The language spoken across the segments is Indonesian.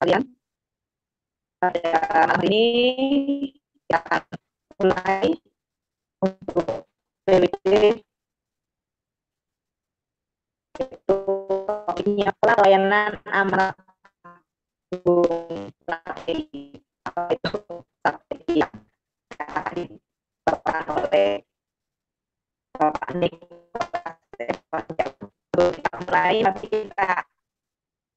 kalian pada malam ini kita akan mulai untuk PWT itu topiknya pelayanan amanah strategi apa itu strategi yang akan bapak oleh bapak Nik bapak mulai nanti kita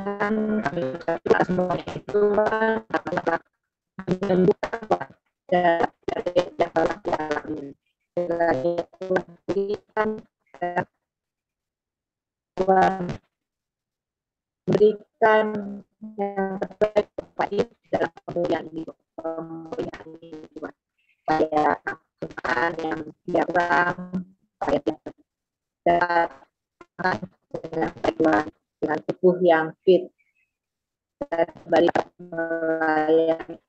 kesehatan semuanya itu kan berikan yang terbaik Bapak dalam pemberian ini pemberian ini pada kesempatan yang tidak kurang supaya dengan tujuan dengan tubuh yang fit balik melayani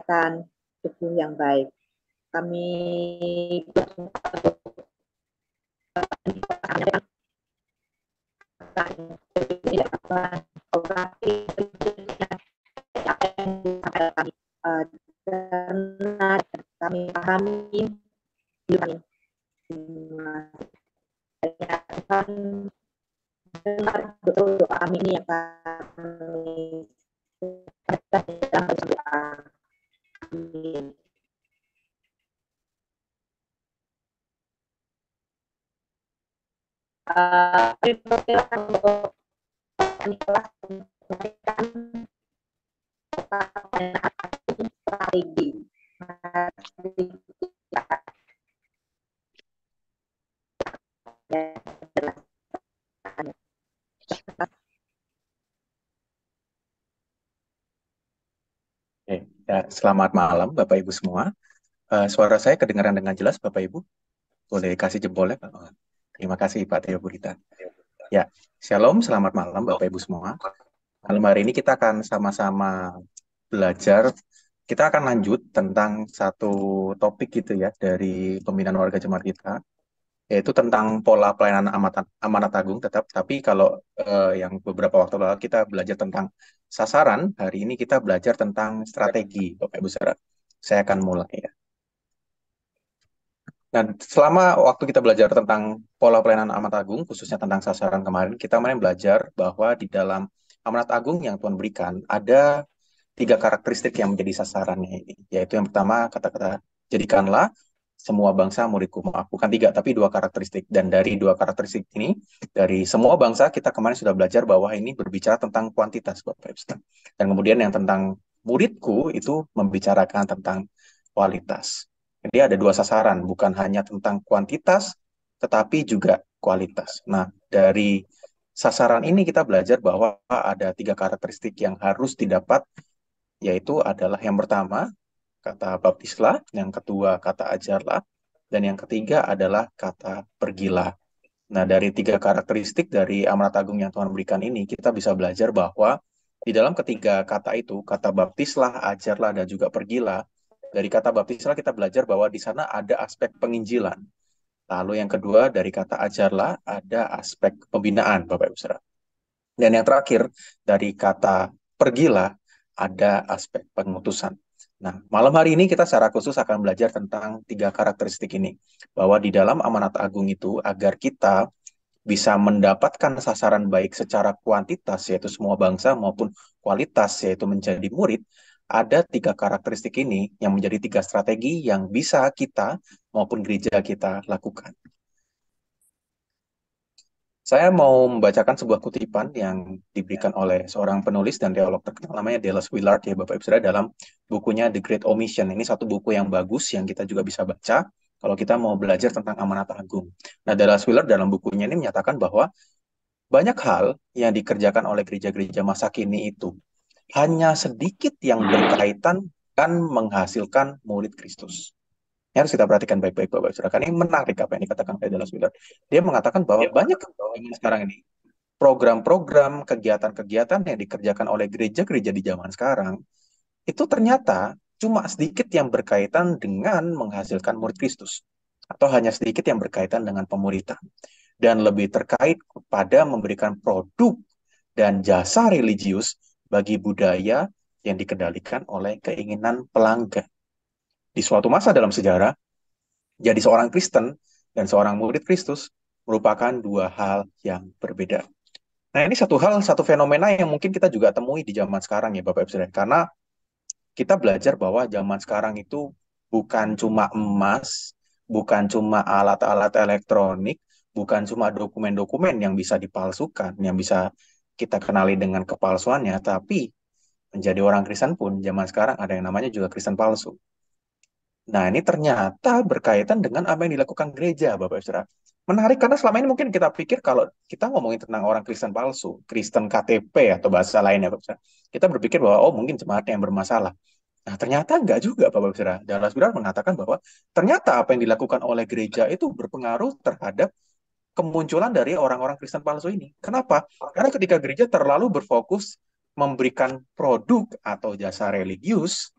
kesehatan tubuh yang baik. Kami tidak tapi yang kami karena kami pahami betul doa ini yang kami kami Uh, kami telah memberikan Oke, ya, selamat malam Bapak Ibu semua. Uh, suara saya kedengaran dengan jelas Bapak Ibu. Boleh kasih jempolnya Pak. Terima kasih Pak Tio Burita. Ya, shalom, selamat malam Bapak Ibu semua. Malam hari ini kita akan sama-sama belajar, kita akan lanjut tentang satu topik gitu ya dari pembinaan warga jemaat kita, yaitu tentang pola pelayanan amanat, amanat agung tetap, tapi kalau eh, yang beberapa waktu lalu kita belajar tentang sasaran, hari ini kita belajar tentang strategi Bapak Ibu Sarah. Saya akan mulai ya. Nah, selama waktu kita belajar tentang pola pelayanan amanat agung, khususnya tentang sasaran kemarin, kita kemarin belajar bahwa di dalam amanat agung yang Tuhan berikan, ada tiga karakteristik yang menjadi sasarannya ini. Yaitu yang pertama, kata-kata, jadikanlah semua bangsa muridku. Maaf, bukan tiga, tapi dua karakteristik. Dan dari dua karakteristik ini, dari semua bangsa, kita kemarin sudah belajar bahwa ini berbicara tentang kuantitas, Dan kemudian yang tentang muridku itu membicarakan tentang kualitas. Jadi ada dua sasaran, bukan hanya tentang kuantitas, tetapi juga kualitas. Nah, dari sasaran ini kita belajar bahwa ada tiga karakteristik yang harus didapat, yaitu adalah yang pertama, kata baptislah, yang kedua kata ajarlah, dan yang ketiga adalah kata pergilah. Nah, dari tiga karakteristik dari amanat agung yang Tuhan berikan ini, kita bisa belajar bahwa di dalam ketiga kata itu, kata baptislah, ajarlah, dan juga pergilah, dari kata baptislah kita belajar bahwa di sana ada aspek penginjilan. Lalu yang kedua dari kata ajarlah ada aspek pembinaan Bapak Ibu Saudara. Dan yang terakhir dari kata pergilah ada aspek pengutusan. Nah, malam hari ini kita secara khusus akan belajar tentang tiga karakteristik ini. Bahwa di dalam amanat agung itu agar kita bisa mendapatkan sasaran baik secara kuantitas yaitu semua bangsa maupun kualitas yaitu menjadi murid, ada tiga karakteristik ini yang menjadi tiga strategi yang bisa kita maupun gereja kita lakukan. Saya mau membacakan sebuah kutipan yang diberikan oleh seorang penulis dan teolog terkenal namanya Dallas Willard ya Bapak Ibu Saudara dalam bukunya The Great Omission. Ini satu buku yang bagus yang kita juga bisa baca kalau kita mau belajar tentang amanat agung. Nah, Dallas Willard dalam bukunya ini menyatakan bahwa banyak hal yang dikerjakan oleh gereja-gereja masa kini itu hanya sedikit yang berkaitan dan menghasilkan murid Kristus. Ini harus kita perhatikan baik-baik Bapak Saudara. Karena ini menarik apa yang dikatakan oleh Dallas Willard. Dia mengatakan bahwa ya. banyak yang sekarang ini program-program, kegiatan-kegiatan yang dikerjakan oleh gereja-gereja di zaman sekarang itu ternyata cuma sedikit yang berkaitan dengan menghasilkan murid Kristus atau hanya sedikit yang berkaitan dengan pemuritan dan lebih terkait kepada memberikan produk dan jasa religius bagi budaya yang dikendalikan oleh keinginan pelanggan. Di suatu masa dalam sejarah, jadi seorang Kristen dan seorang murid Kristus merupakan dua hal yang berbeda. Nah, ini satu hal, satu fenomena yang mungkin kita juga temui di zaman sekarang ya Bapak Ibu Saudara. Karena kita belajar bahwa zaman sekarang itu bukan cuma emas, bukan cuma alat-alat elektronik, bukan cuma dokumen-dokumen yang bisa dipalsukan, yang bisa kita kenali dengan kepalsuannya, tapi menjadi orang Kristen pun zaman sekarang ada yang namanya juga Kristen palsu. Nah, ini ternyata berkaitan dengan apa yang dilakukan gereja, Bapak Saudara. Menarik karena selama ini mungkin kita pikir kalau kita ngomongin tentang orang Kristen palsu, Kristen KTP atau bahasa lainnya, Bapak Saudara, kita berpikir bahwa oh mungkin jemaatnya yang bermasalah. Nah, ternyata enggak juga, Bapak Saudara. Dallas Willard mengatakan bahwa ternyata apa yang dilakukan oleh gereja itu berpengaruh terhadap kemunculan dari orang-orang Kristen palsu ini. Kenapa? Karena ketika gereja terlalu berfokus memberikan produk atau jasa religius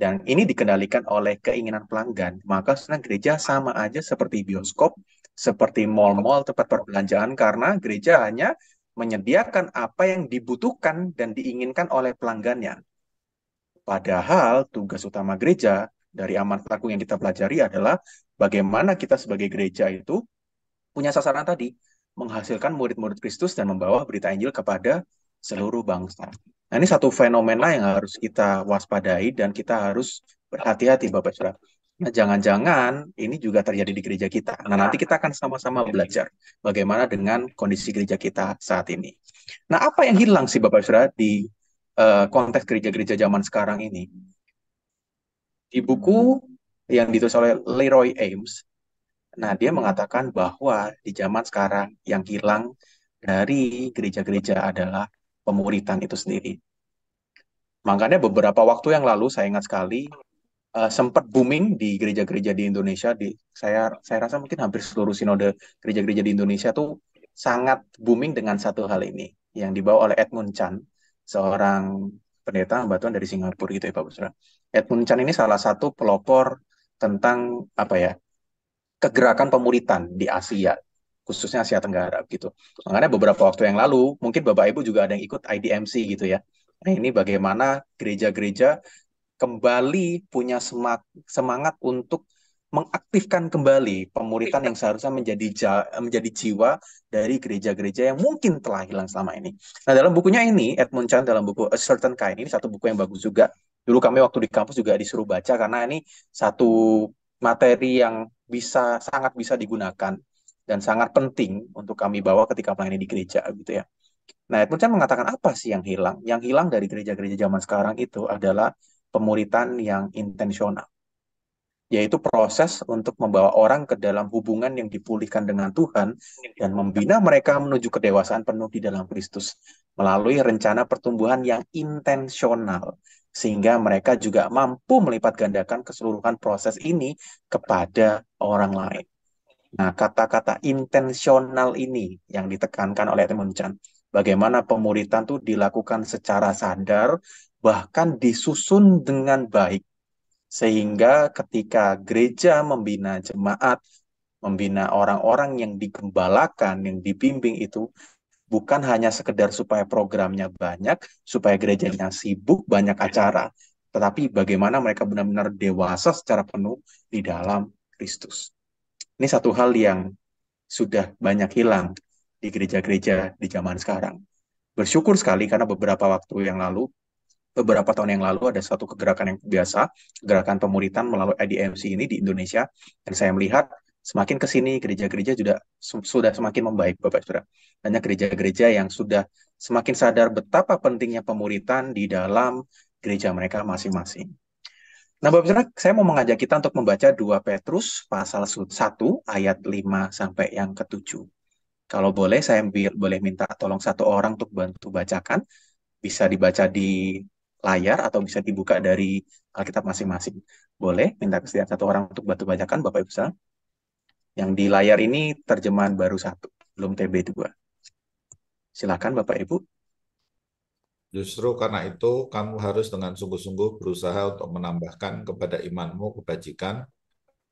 dan ini dikendalikan oleh keinginan pelanggan, maka sebenarnya gereja sama aja seperti bioskop, seperti mal-mal tempat perbelanjaan karena gereja hanya menyediakan apa yang dibutuhkan dan diinginkan oleh pelanggannya. Padahal tugas utama gereja dari aman pelaku yang kita pelajari adalah bagaimana kita sebagai gereja itu punya sasaran tadi, menghasilkan murid-murid Kristus dan membawa berita Injil kepada seluruh bangsa. Nah, ini satu fenomena yang harus kita waspadai dan kita harus berhati-hati Bapak Saudara. Nah, jangan-jangan ini juga terjadi di gereja kita. Nah, nanti kita akan sama-sama belajar bagaimana dengan kondisi gereja kita saat ini. Nah, apa yang hilang sih Bapak Saudara di uh, konteks gereja-gereja zaman sekarang ini? Di buku yang ditulis oleh Leroy Ames, Nah, dia mengatakan bahwa di zaman sekarang yang hilang dari gereja-gereja adalah pemuritan itu sendiri. Makanya beberapa waktu yang lalu saya ingat sekali uh, sempat booming di gereja-gereja di Indonesia di saya saya rasa mungkin hampir seluruh sinode gereja-gereja di Indonesia tuh sangat booming dengan satu hal ini yang dibawa oleh Edmund Chan, seorang pendeta batuan dari Singapura gitu ya Pak Busra. Edmund Chan ini salah satu pelopor tentang apa ya kegerakan pemuritan di Asia khususnya Asia Tenggara gitu. Makanya beberapa waktu yang lalu mungkin Bapak Ibu juga ada yang ikut IDMC gitu ya. Nah, ini bagaimana gereja-gereja kembali punya semangat untuk mengaktifkan kembali pemuritan yang seharusnya menjadi ja, menjadi jiwa dari gereja-gereja yang mungkin telah hilang selama ini. Nah, dalam bukunya ini Edmund Chan dalam buku A Certain Kind ini satu buku yang bagus juga. Dulu kami waktu di kampus juga disuruh baca karena ini satu materi yang bisa sangat bisa digunakan dan sangat penting untuk kami bawa ketika melayani di gereja gitu ya. Nah, Edmund Chan mengatakan apa sih yang hilang? Yang hilang dari gereja-gereja zaman sekarang itu adalah pemuritan yang intensional. Yaitu proses untuk membawa orang ke dalam hubungan yang dipulihkan dengan Tuhan dan membina mereka menuju kedewasaan penuh di dalam Kristus melalui rencana pertumbuhan yang intensional sehingga mereka juga mampu melipat gandakan keseluruhan proses ini kepada orang lain. Nah, kata-kata intensional ini yang ditekankan oleh Timon Chan. Bagaimana pemuritan itu dilakukan secara sadar, bahkan disusun dengan baik. Sehingga ketika gereja membina jemaat, membina orang-orang yang digembalakan, yang dibimbing itu, bukan hanya sekedar supaya programnya banyak, supaya gerejanya sibuk, banyak acara, tetapi bagaimana mereka benar-benar dewasa secara penuh di dalam Kristus. Ini satu hal yang sudah banyak hilang di gereja-gereja di zaman sekarang. Bersyukur sekali karena beberapa waktu yang lalu, beberapa tahun yang lalu ada satu kegerakan yang biasa, gerakan pemuritan melalui IDMC ini di Indonesia, dan saya melihat semakin ke sini gereja-gereja juga sudah semakin membaik Bapak Saudara. Hanya gereja-gereja yang sudah semakin sadar betapa pentingnya pemuritan di dalam gereja mereka masing-masing. Nah Bapak Saudara, saya mau mengajak kita untuk membaca 2 Petrus pasal 1 ayat 5 sampai yang ke-7. Kalau boleh saya boleh minta tolong satu orang untuk bantu bacakan. Bisa dibaca di layar atau bisa dibuka dari Alkitab masing-masing. Boleh minta kesediaan satu orang untuk bantu bacakan Bapak Ibu Saudara. Yang di layar ini terjemahan baru satu, belum TB2. Silakan Bapak Ibu. Justru karena itu kamu harus dengan sungguh-sungguh berusaha untuk menambahkan kepada imanmu kebajikan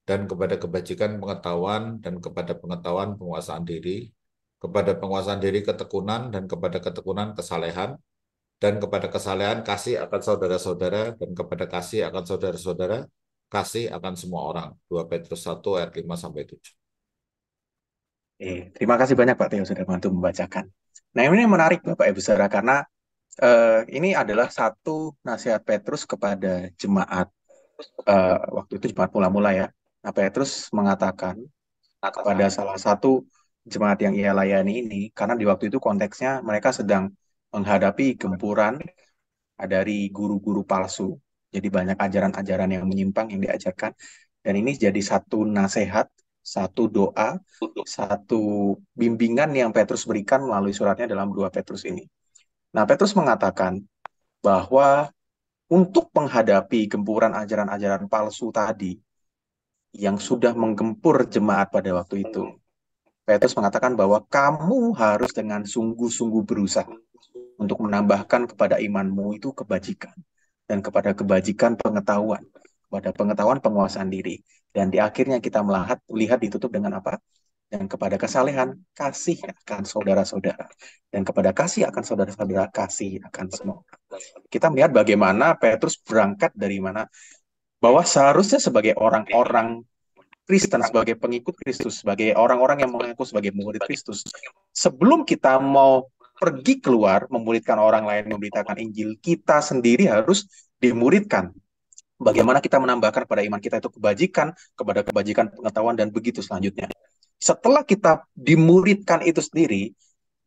dan kepada kebajikan pengetahuan dan kepada pengetahuan penguasaan diri, kepada penguasaan diri ketekunan dan kepada ketekunan kesalehan dan kepada kesalehan kasih akan saudara-saudara dan kepada kasih akan saudara-saudara kasih akan semua orang. 2 Petrus 1 ayat 5 sampai 7. Eh, terima kasih banyak Pak Teo sudah bantu membacakan. Nah ini menarik Bapak Ibu Saudara karena eh, ini adalah satu nasihat Petrus kepada jemaat eh, waktu itu jemaat mula-mula ya. Nah Petrus mengatakan kepada salah satu jemaat yang ia layani ini karena di waktu itu konteksnya mereka sedang menghadapi gempuran dari guru-guru palsu jadi banyak ajaran-ajaran yang menyimpang yang diajarkan dan ini jadi satu nasihat, satu doa, satu bimbingan yang Petrus berikan melalui suratnya dalam dua Petrus ini. Nah, Petrus mengatakan bahwa untuk menghadapi gempuran ajaran-ajaran palsu tadi yang sudah menggempur jemaat pada waktu itu, Petrus mengatakan bahwa kamu harus dengan sungguh-sungguh berusaha untuk menambahkan kepada imanmu itu kebajikan dan kepada kebajikan pengetahuan, kepada pengetahuan penguasaan diri. Dan di akhirnya kita melihat, lihat ditutup dengan apa? Dan kepada kesalehan, kasih akan saudara-saudara. Dan kepada kasih akan saudara-saudara, kasih akan semua. Kita melihat bagaimana Petrus berangkat dari mana? Bahwa seharusnya sebagai orang-orang Kristen, sebagai pengikut Kristus, sebagai orang-orang yang mengaku sebagai murid Kristus, sebelum kita mau pergi keluar memuridkan orang lain memberitakan Injil kita sendiri harus dimuridkan bagaimana kita menambahkan pada iman kita itu kebajikan kepada kebajikan pengetahuan dan begitu selanjutnya setelah kita dimuridkan itu sendiri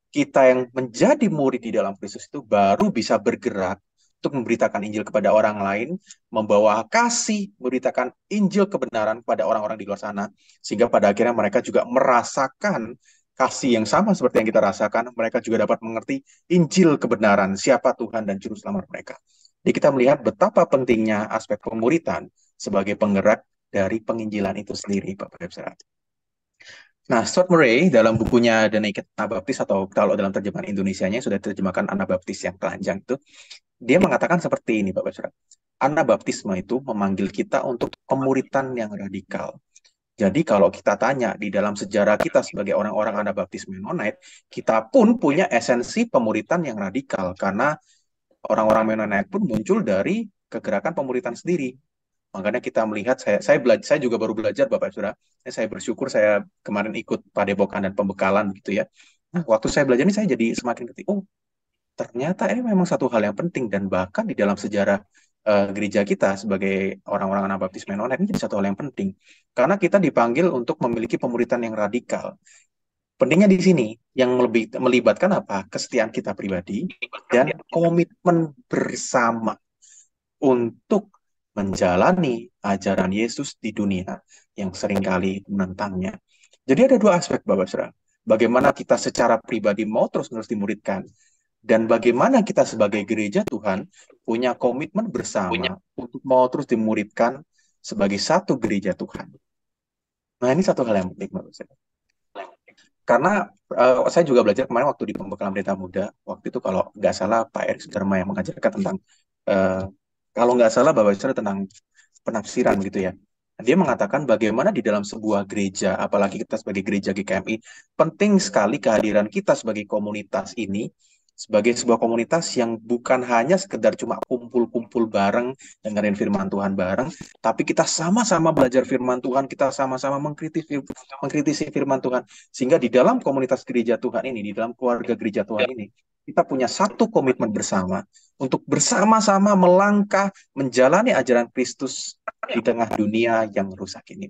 kita yang menjadi murid di dalam Kristus itu baru bisa bergerak untuk memberitakan Injil kepada orang lain membawa kasih memberitakan Injil kebenaran kepada orang-orang di luar sana sehingga pada akhirnya mereka juga merasakan kasih yang sama seperti yang kita rasakan, mereka juga dapat mengerti Injil kebenaran, siapa Tuhan dan Juru Selamat mereka. Jadi kita melihat betapa pentingnya aspek pemuritan sebagai penggerak dari penginjilan itu sendiri, Bapak Ibu Saudara. Nah, Stuart Murray dalam bukunya The Naked Anabaptis atau kalau dalam terjemahan Indonesianya sudah terjemahkan Anabaptis yang telanjang itu, dia mengatakan seperti ini, Bapak Ibu Saudara. Anabaptisme itu memanggil kita untuk pemuritan yang radikal jadi kalau kita tanya di dalam sejarah kita sebagai orang-orang Anabaptis Mennonite, kita pun punya esensi pemuritan yang radikal karena orang-orang Mennonite pun muncul dari kegerakan pemuritan sendiri. Makanya kita melihat saya saya belajar saya juga baru belajar Bapak Saudara. Saya bersyukur saya kemarin ikut padepokan dan pembekalan gitu ya. Nah, waktu saya belajar ini saya jadi semakin ketik, oh ternyata ini memang satu hal yang penting dan bahkan di dalam sejarah uh, gereja kita sebagai orang-orang Anabaptis Menonet ini jadi satu hal yang penting karena kita dipanggil untuk memiliki pemuritan yang radikal. Pentingnya di sini yang lebih melibatkan apa? Kesetiaan kita pribadi dan komitmen bersama untuk menjalani ajaran Yesus di dunia yang seringkali menentangnya. Jadi ada dua aspek Bapak Saudara. Bagaimana kita secara pribadi mau terus-menerus dimuridkan dan bagaimana kita sebagai gereja Tuhan punya komitmen bersama punya. untuk mau terus dimuridkan sebagai satu gereja Tuhan. Nah ini satu hal yang penting menurut saya. Karena uh, saya juga belajar kemarin waktu di pembekalan berita muda, waktu itu kalau nggak salah Pak Erick Sudarma yang mengajarkan tentang uh, kalau nggak salah Bapak Ibu tentang penafsiran gitu ya. Dia mengatakan bagaimana di dalam sebuah gereja, apalagi kita sebagai gereja GKMI, penting sekali kehadiran kita sebagai komunitas ini sebagai sebuah komunitas yang bukan hanya sekedar cuma kumpul-kumpul bareng dengerin firman Tuhan bareng, tapi kita sama-sama belajar firman Tuhan, kita sama-sama mengkritisi mengkritisi firman Tuhan sehingga di dalam komunitas gereja Tuhan ini, di dalam keluarga gereja Tuhan ya. ini, kita punya satu komitmen bersama untuk bersama-sama melangkah menjalani ajaran Kristus di ya. tengah dunia yang rusak ini,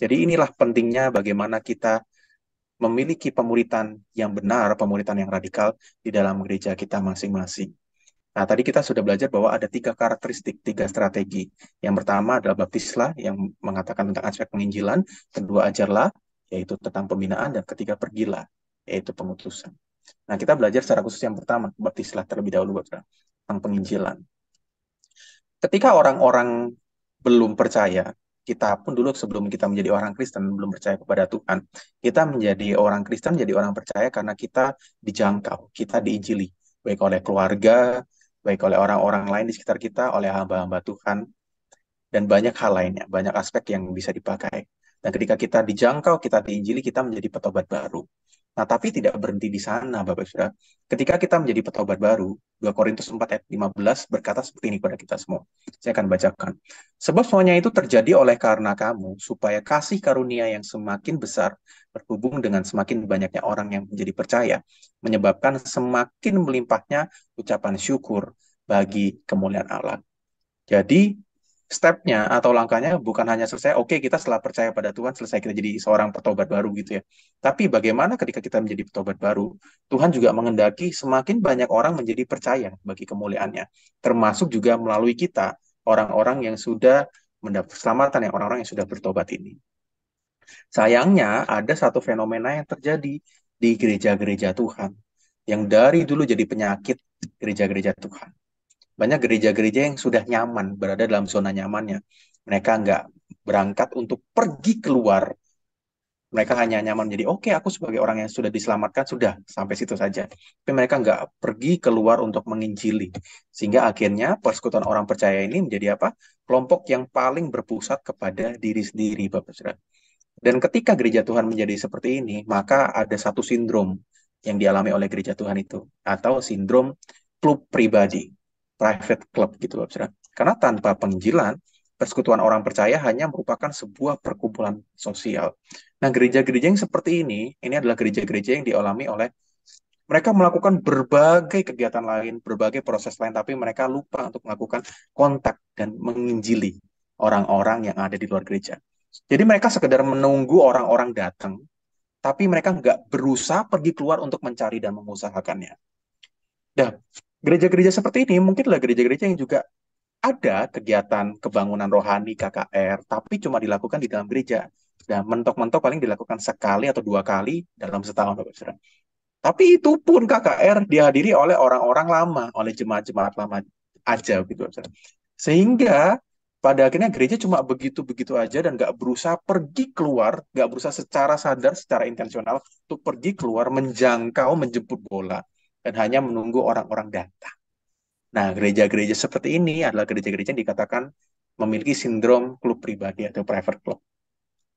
Jadi inilah pentingnya bagaimana kita memiliki pemuritan yang benar, pemuritan yang radikal di dalam gereja kita masing-masing. Nah, tadi kita sudah belajar bahwa ada tiga karakteristik, tiga strategi. Yang pertama adalah baptislah yang mengatakan tentang aspek penginjilan, kedua ajarlah, yaitu tentang pembinaan, dan ketiga pergilah, yaitu pengutusan. Nah, kita belajar secara khusus yang pertama, baptislah terlebih dahulu, Bapak, tentang penginjilan. Ketika orang-orang belum percaya, kita pun dulu sebelum kita menjadi orang Kristen belum percaya kepada Tuhan kita menjadi orang Kristen jadi orang percaya karena kita dijangkau kita diinjili baik oleh keluarga baik oleh orang-orang lain di sekitar kita oleh hamba-hamba Tuhan dan banyak hal lainnya banyak aspek yang bisa dipakai dan ketika kita dijangkau kita diinjili kita menjadi petobat baru Nah, tapi tidak berhenti di sana, Bapak Saudara. Ketika kita menjadi petobat baru, 2 Korintus 4 ayat 15 berkata seperti ini kepada kita semua. Saya akan bacakan. Sebab semuanya itu terjadi oleh karena kamu, supaya kasih karunia yang semakin besar berhubung dengan semakin banyaknya orang yang menjadi percaya, menyebabkan semakin melimpahnya ucapan syukur bagi kemuliaan Allah. Jadi, stepnya atau langkahnya bukan hanya selesai oke okay, kita setelah percaya pada Tuhan selesai kita jadi seorang petobat baru gitu ya tapi bagaimana ketika kita menjadi petobat baru Tuhan juga mengendaki semakin banyak orang menjadi percaya bagi kemuliaannya termasuk juga melalui kita orang-orang yang sudah mendapat keselamatan yang orang-orang yang sudah bertobat ini sayangnya ada satu fenomena yang terjadi di gereja-gereja Tuhan yang dari dulu jadi penyakit gereja-gereja Tuhan banyak gereja-gereja yang sudah nyaman berada dalam zona nyamannya. Mereka nggak berangkat untuk pergi keluar. Mereka hanya nyaman jadi oke okay, aku sebagai orang yang sudah diselamatkan, sudah sampai situ saja. Tapi mereka nggak pergi keluar untuk menginjili. Sehingga akhirnya persekutuan orang percaya ini menjadi apa? Kelompok yang paling berpusat kepada diri sendiri, Bapak Saudara. Dan ketika gereja Tuhan menjadi seperti ini, maka ada satu sindrom yang dialami oleh gereja Tuhan itu. Atau sindrom klub pribadi private club gitu loh Saudara. Karena tanpa penginjilan, persekutuan orang percaya hanya merupakan sebuah perkumpulan sosial. Nah, gereja-gereja yang seperti ini, ini adalah gereja-gereja yang dialami oleh mereka melakukan berbagai kegiatan lain, berbagai proses lain, tapi mereka lupa untuk melakukan kontak dan menginjili orang-orang yang ada di luar gereja. Jadi mereka sekedar menunggu orang-orang datang, tapi mereka nggak berusaha pergi keluar untuk mencari dan mengusahakannya. Nah, gereja-gereja seperti ini mungkinlah gereja-gereja yang juga ada kegiatan kebangunan rohani KKR, tapi cuma dilakukan di dalam gereja. Dan mentok-mentok paling dilakukan sekali atau dua kali dalam setahun, Bapak Saudara. Tapi itu pun KKR dihadiri oleh orang-orang lama, oleh jemaat-jemaat lama aja gitu, Bapak Saudara. Sehingga pada akhirnya gereja cuma begitu-begitu aja dan nggak berusaha pergi keluar, nggak berusaha secara sadar, secara intensional untuk pergi keluar menjangkau, menjemput bola dan hanya menunggu orang-orang datang. Nah, gereja-gereja seperti ini adalah gereja-gereja yang dikatakan memiliki sindrom klub pribadi atau private club.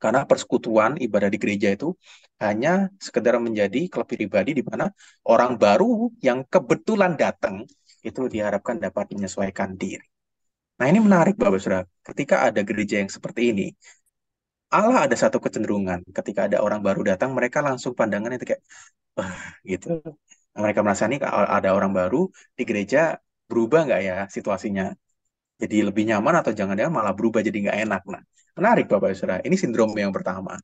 Karena persekutuan ibadah di gereja itu hanya sekedar menjadi klub pribadi di mana orang baru yang kebetulan datang itu diharapkan dapat menyesuaikan diri. Nah ini menarik Bapak Saudara, ketika ada gereja yang seperti ini, Allah ada satu kecenderungan ketika ada orang baru datang mereka langsung pandangannya itu kayak gitu mereka merasa ini ada orang baru di gereja berubah nggak ya situasinya jadi lebih nyaman atau jangan-jangan malah berubah jadi nggak enak nah menarik bapak saudara ini sindrom yang pertama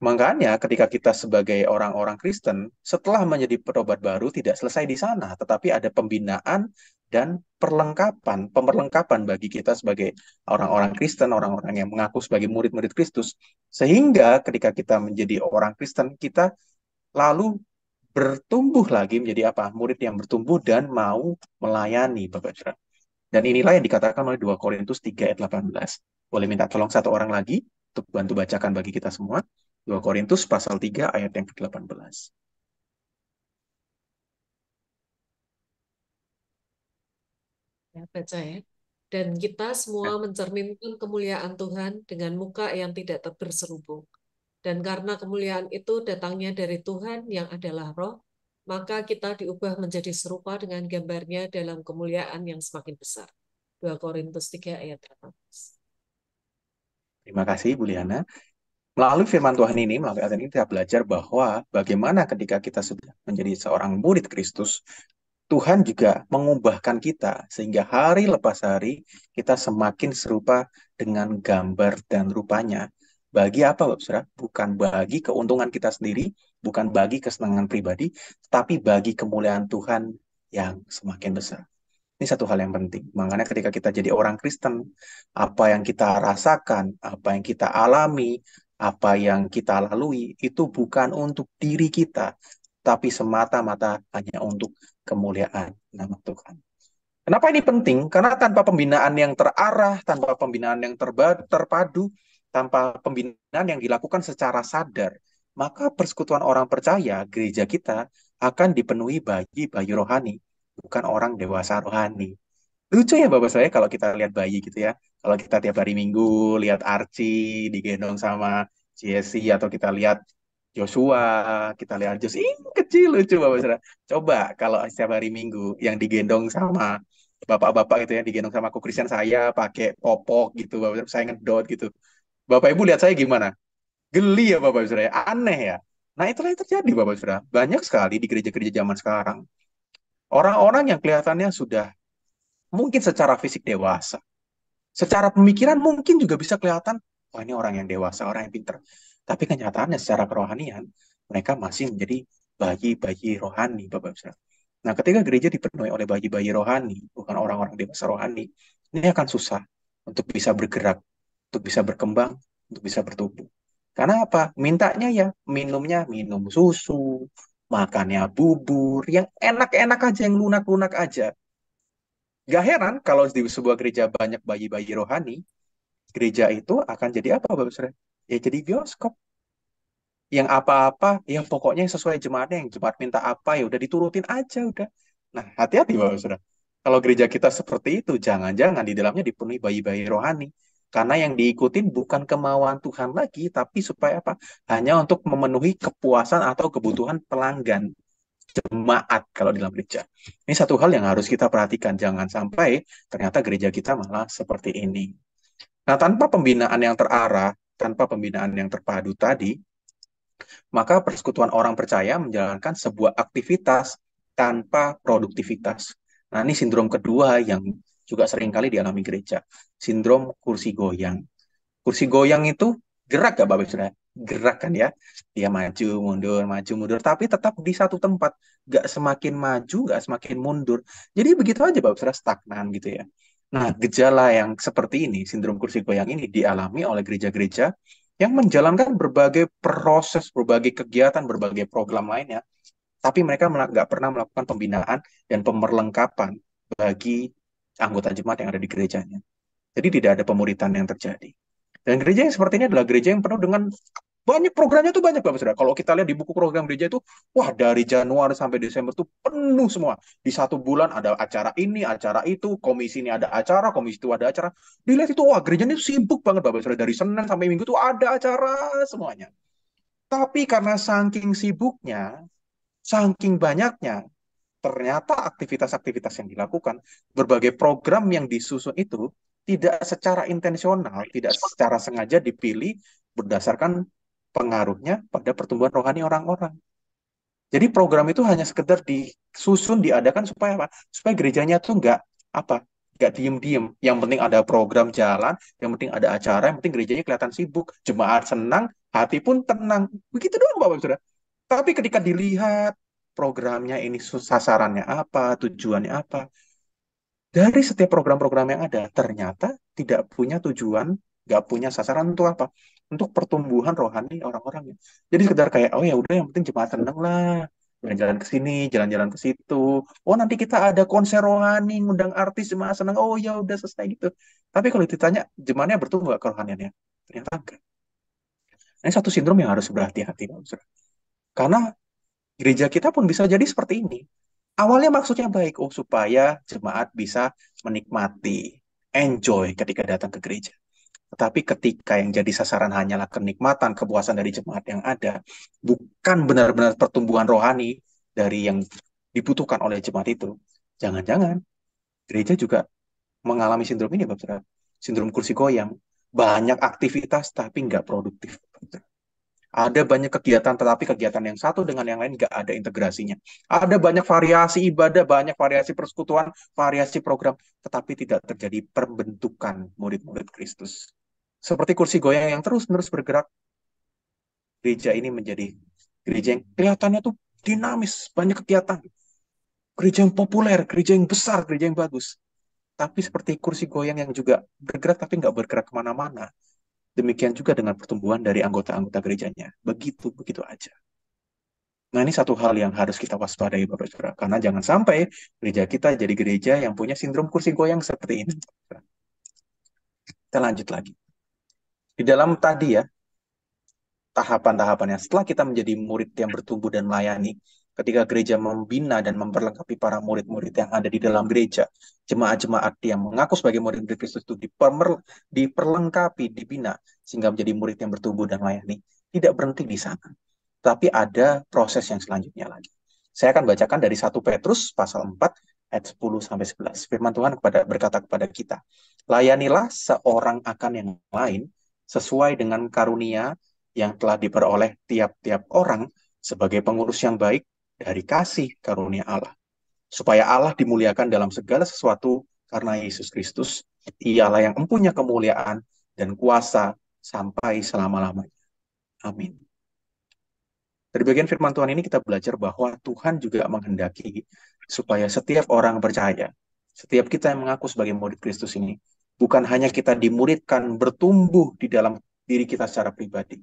Makanya ketika kita sebagai orang-orang Kristen, setelah menjadi petobat baru tidak selesai di sana, tetapi ada pembinaan dan perlengkapan, pemerlengkapan bagi kita sebagai orang-orang Kristen, orang-orang yang mengaku sebagai murid-murid Kristus. Sehingga ketika kita menjadi orang Kristen, kita lalu bertumbuh lagi menjadi apa? Murid yang bertumbuh dan mau melayani Bapak Jura. Dan inilah yang dikatakan oleh 2 Korintus 3 ayat 18. Boleh minta tolong satu orang lagi untuk bantu bacakan bagi kita semua. 2 Korintus pasal 3 ayat yang ke-18. Ya, baca ya. Dan kita semua ya. mencerminkan kemuliaan Tuhan dengan muka yang tidak terberserubung. Dan karena kemuliaan itu datangnya dari Tuhan yang adalah roh, maka kita diubah menjadi serupa dengan gambarnya dalam kemuliaan yang semakin besar. 2 Korintus 3 ayat 18. Terima kasih, Bu Liana. Melalui firman Tuhan ini, melalui ajaran ini kita belajar bahwa bagaimana ketika kita sudah menjadi seorang murid Kristus, Tuhan juga mengubahkan kita sehingga hari lepas hari kita semakin serupa dengan gambar dan rupanya. Bagi apa Bapak Saudara? Bukan bagi keuntungan kita sendiri, bukan bagi kesenangan pribadi, tapi bagi kemuliaan Tuhan yang semakin besar. Ini satu hal yang penting. Makanya ketika kita jadi orang Kristen, apa yang kita rasakan, apa yang kita alami, apa yang kita lalui, itu bukan untuk diri kita, tapi semata-mata hanya untuk kemuliaan nama Tuhan. Kenapa ini penting? Karena tanpa pembinaan yang terarah, tanpa pembinaan yang terpadu, tanpa pembinaan yang dilakukan secara sadar, maka persekutuan orang percaya gereja kita akan dipenuhi bayi-bayi rohani, bukan orang dewasa rohani. Lucu ya Bapak saya kalau kita lihat bayi gitu ya. Kalau kita tiap hari Minggu lihat Archie digendong sama Jesse atau kita lihat Joshua, kita lihat Jos, ih kecil lucu Bapak saya. Coba kalau setiap hari Minggu yang digendong sama bapak-bapak gitu ya digendong sama aku Kristen saya pakai popok gitu bapak saya ngedot gitu Bapak Ibu lihat saya gimana? Geli ya Bapak Ibu Saudara, ya. aneh ya. Nah itulah yang terjadi Bapak Ibu Saudara. Banyak sekali di gereja-gereja zaman sekarang. Orang-orang yang kelihatannya sudah mungkin secara fisik dewasa. Secara pemikiran mungkin juga bisa kelihatan, wah oh, ini orang yang dewasa, orang yang pinter. Tapi kenyataannya secara kerohanian, mereka masih menjadi bayi-bayi rohani Bapak Ibu Saudara. Nah, ketika gereja dipenuhi oleh bayi-bayi rohani, bukan orang-orang dewasa rohani, ini akan susah untuk bisa bergerak untuk bisa berkembang, untuk bisa bertumbuh. Karena apa? Mintanya ya minumnya minum susu, makannya bubur, yang enak-enak aja, yang lunak-lunak aja. Gak heran kalau di sebuah gereja banyak bayi-bayi rohani, gereja itu akan jadi apa Bapak Saudara? Ya jadi bioskop. Yang apa-apa, yang pokoknya sesuai jemaatnya, yang jemaat minta apa ya udah diturutin aja udah. Nah hati-hati Bapak Saudara. Kalau gereja kita seperti itu, jangan-jangan di dalamnya dipenuhi bayi-bayi rohani karena yang diikutin bukan kemauan Tuhan lagi, tapi supaya apa? Hanya untuk memenuhi kepuasan atau kebutuhan pelanggan jemaat kalau dalam gereja. Ini satu hal yang harus kita perhatikan. Jangan sampai ternyata gereja kita malah seperti ini. Nah, tanpa pembinaan yang terarah, tanpa pembinaan yang terpadu tadi, maka persekutuan orang percaya menjalankan sebuah aktivitas tanpa produktivitas. Nah, ini sindrom kedua yang juga seringkali dialami gereja. Sindrom kursi goyang. Kursi goyang itu gerak gak Bapak Ibu Saudara? Gerak kan ya. Dia maju, mundur, maju, mundur. Tapi tetap di satu tempat. Gak semakin maju, gak semakin mundur. Jadi begitu aja Bapak Ibu Saudara stagnan gitu ya. Nah, gejala yang seperti ini, sindrom kursi goyang ini dialami oleh gereja-gereja yang menjalankan berbagai proses, berbagai kegiatan, berbagai program lainnya, tapi mereka nggak pernah melakukan pembinaan dan pemerlengkapan bagi anggota jemaat yang ada di gerejanya. Jadi tidak ada pemuritan yang terjadi. Dan gereja yang seperti ini adalah gereja yang penuh dengan banyak programnya tuh banyak Bapak Saudara. Kalau kita lihat di buku program gereja itu, wah dari Januari sampai Desember tuh penuh semua. Di satu bulan ada acara ini, acara itu, komisi ini ada acara, komisi itu ada acara. Dilihat itu, wah gerejanya itu sibuk banget Bapak Saudara. Dari Senin sampai Minggu tuh ada acara semuanya. Tapi karena saking sibuknya, saking banyaknya, ternyata aktivitas-aktivitas yang dilakukan, berbagai program yang disusun itu tidak secara intensional, tidak secara sengaja dipilih berdasarkan pengaruhnya pada pertumbuhan rohani orang-orang. Jadi program itu hanya sekedar disusun, diadakan supaya apa? Supaya gerejanya tuh nggak apa? Nggak diem-diem. Yang penting ada program jalan, yang penting ada acara, yang penting gerejanya kelihatan sibuk. Jemaat senang, hati pun tenang. Begitu doang Bapak Saudara. Tapi ketika dilihat programnya ini sasarannya apa, hmm. tujuannya apa. Dari setiap program-program yang ada, ternyata tidak punya tujuan, nggak punya sasaran untuk apa? Untuk pertumbuhan rohani orang orang Jadi sekedar kayak, oh ya udah yang penting jemaat seneng lah, jalan-jalan ke sini, jalan-jalan ke situ. Oh nanti kita ada konser rohani, ngundang artis jemaat seneng. Oh ya udah selesai gitu. Tapi kalau ditanya jemaatnya bertumbuh nggak kerohaniannya? Ternyata enggak. Ini satu sindrom yang harus berhati-hati, Karena gereja kita pun bisa jadi seperti ini. Awalnya maksudnya baik, oh, supaya jemaat bisa menikmati, enjoy ketika datang ke gereja. Tetapi ketika yang jadi sasaran hanyalah kenikmatan, kepuasan dari jemaat yang ada, bukan benar-benar pertumbuhan rohani dari yang dibutuhkan oleh jemaat itu. Jangan-jangan gereja juga mengalami sindrom ini, Bapak Sindrom kursi goyang. Banyak aktivitas tapi nggak produktif. Bapak ada banyak kegiatan, tetapi kegiatan yang satu dengan yang lain nggak ada integrasinya. Ada banyak variasi ibadah, banyak variasi persekutuan, variasi program, tetapi tidak terjadi perbentukan murid-murid Kristus. Seperti kursi goyang yang terus-menerus bergerak, gereja ini menjadi gereja yang kelihatannya tuh dinamis, banyak kegiatan. Gereja yang populer, gereja yang besar, gereja yang bagus. Tapi seperti kursi goyang yang juga bergerak tapi nggak bergerak kemana-mana Demikian juga dengan pertumbuhan dari anggota-anggota gerejanya. Begitu, begitu aja. Nah ini satu hal yang harus kita waspadai Bapak Saudara. Karena jangan sampai gereja kita jadi gereja yang punya sindrom kursi goyang seperti ini. Kita lanjut lagi. Di dalam tadi ya, tahapan-tahapannya. Setelah kita menjadi murid yang bertumbuh dan melayani, ketika gereja membina dan memperlengkapi para murid-murid yang ada di dalam gereja, jemaat-jemaat yang mengaku sebagai murid-murid Kristus itu diper, diperlengkapi, dibina, sehingga menjadi murid yang bertumbuh dan layani. Tidak berhenti di sana, tapi ada proses yang selanjutnya lagi. Saya akan bacakan dari 1 Petrus pasal 4 ayat 10 sampai 11. Firman Tuhan kepada berkata kepada kita, "Layanilah seorang akan yang lain sesuai dengan karunia yang telah diperoleh tiap-tiap orang sebagai pengurus yang baik dari kasih karunia Allah. Supaya Allah dimuliakan dalam segala sesuatu karena Yesus Kristus, ialah yang empunya kemuliaan dan kuasa sampai selama-lamanya. Amin. Dari bagian firman Tuhan ini kita belajar bahwa Tuhan juga menghendaki supaya setiap orang percaya, setiap kita yang mengaku sebagai murid Kristus ini, bukan hanya kita dimuridkan bertumbuh di dalam diri kita secara pribadi,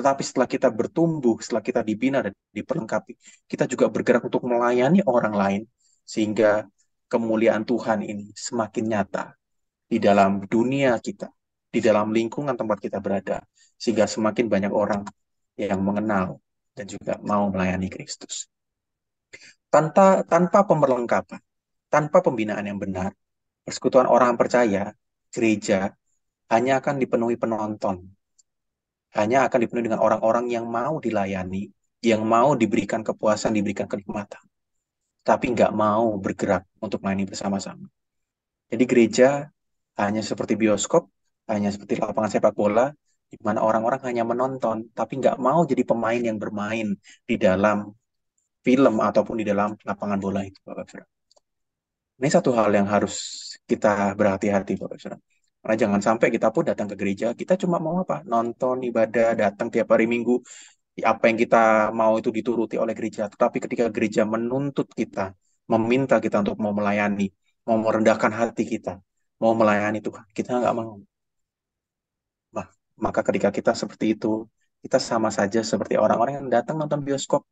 tetapi setelah kita bertumbuh, setelah kita dibina dan diperlengkapi, kita juga bergerak untuk melayani orang lain sehingga kemuliaan Tuhan ini semakin nyata di dalam dunia kita, di dalam lingkungan tempat kita berada, sehingga semakin banyak orang yang mengenal dan juga mau melayani Kristus. Tanpa tanpa pemerlengkapan, tanpa pembinaan yang benar, persekutuan orang percaya, gereja hanya akan dipenuhi penonton hanya akan dipenuhi dengan orang-orang yang mau dilayani, yang mau diberikan kepuasan, diberikan kenikmatan, tapi nggak mau bergerak untuk melayani bersama-sama. Jadi gereja hanya seperti bioskop, hanya seperti lapangan sepak bola, di mana orang-orang hanya menonton, tapi nggak mau jadi pemain yang bermain di dalam film ataupun di dalam lapangan bola itu, Bapak Ini satu hal yang harus kita berhati-hati, Bapak Ibu. Karena jangan sampai kita pun datang ke gereja, kita cuma mau apa? Nonton ibadah, datang tiap hari Minggu, apa yang kita mau itu dituruti oleh gereja. Tetapi ketika gereja menuntut kita, meminta kita untuk mau melayani, mau merendahkan hati kita, mau melayani Tuhan, kita nggak mau. Nah, maka ketika kita seperti itu, kita sama saja seperti orang-orang yang datang nonton bioskop.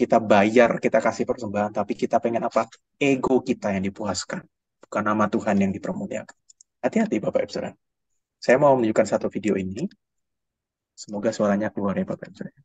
Kita bayar, kita kasih persembahan, tapi kita pengen apa? Ego kita yang dipuaskan, bukan nama Tuhan yang dipermuliakan. Hati-hati Bapak Ibu Saudara. Saya mau menunjukkan satu video ini. Semoga suaranya keluar ya Bapak Ibu Saudara.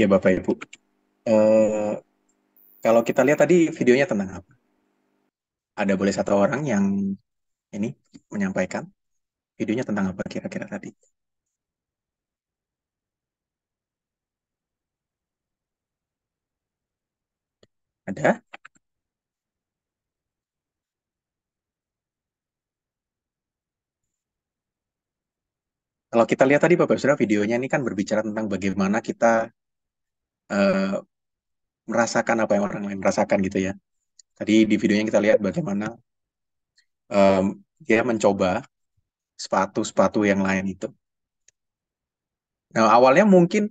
Ya Bapak Ibu. e, kalau kita lihat tadi videonya tentang apa? Ada boleh satu orang yang ini menyampaikan videonya tentang apa kira-kira tadi? Ada? Kalau kita lihat tadi Bapak Saudara videonya ini kan berbicara tentang bagaimana kita Eh, merasakan apa yang orang lain rasakan gitu ya. Tadi di videonya kita lihat bagaimana um, dia mencoba sepatu-sepatu yang lain itu. Nah, awalnya mungkin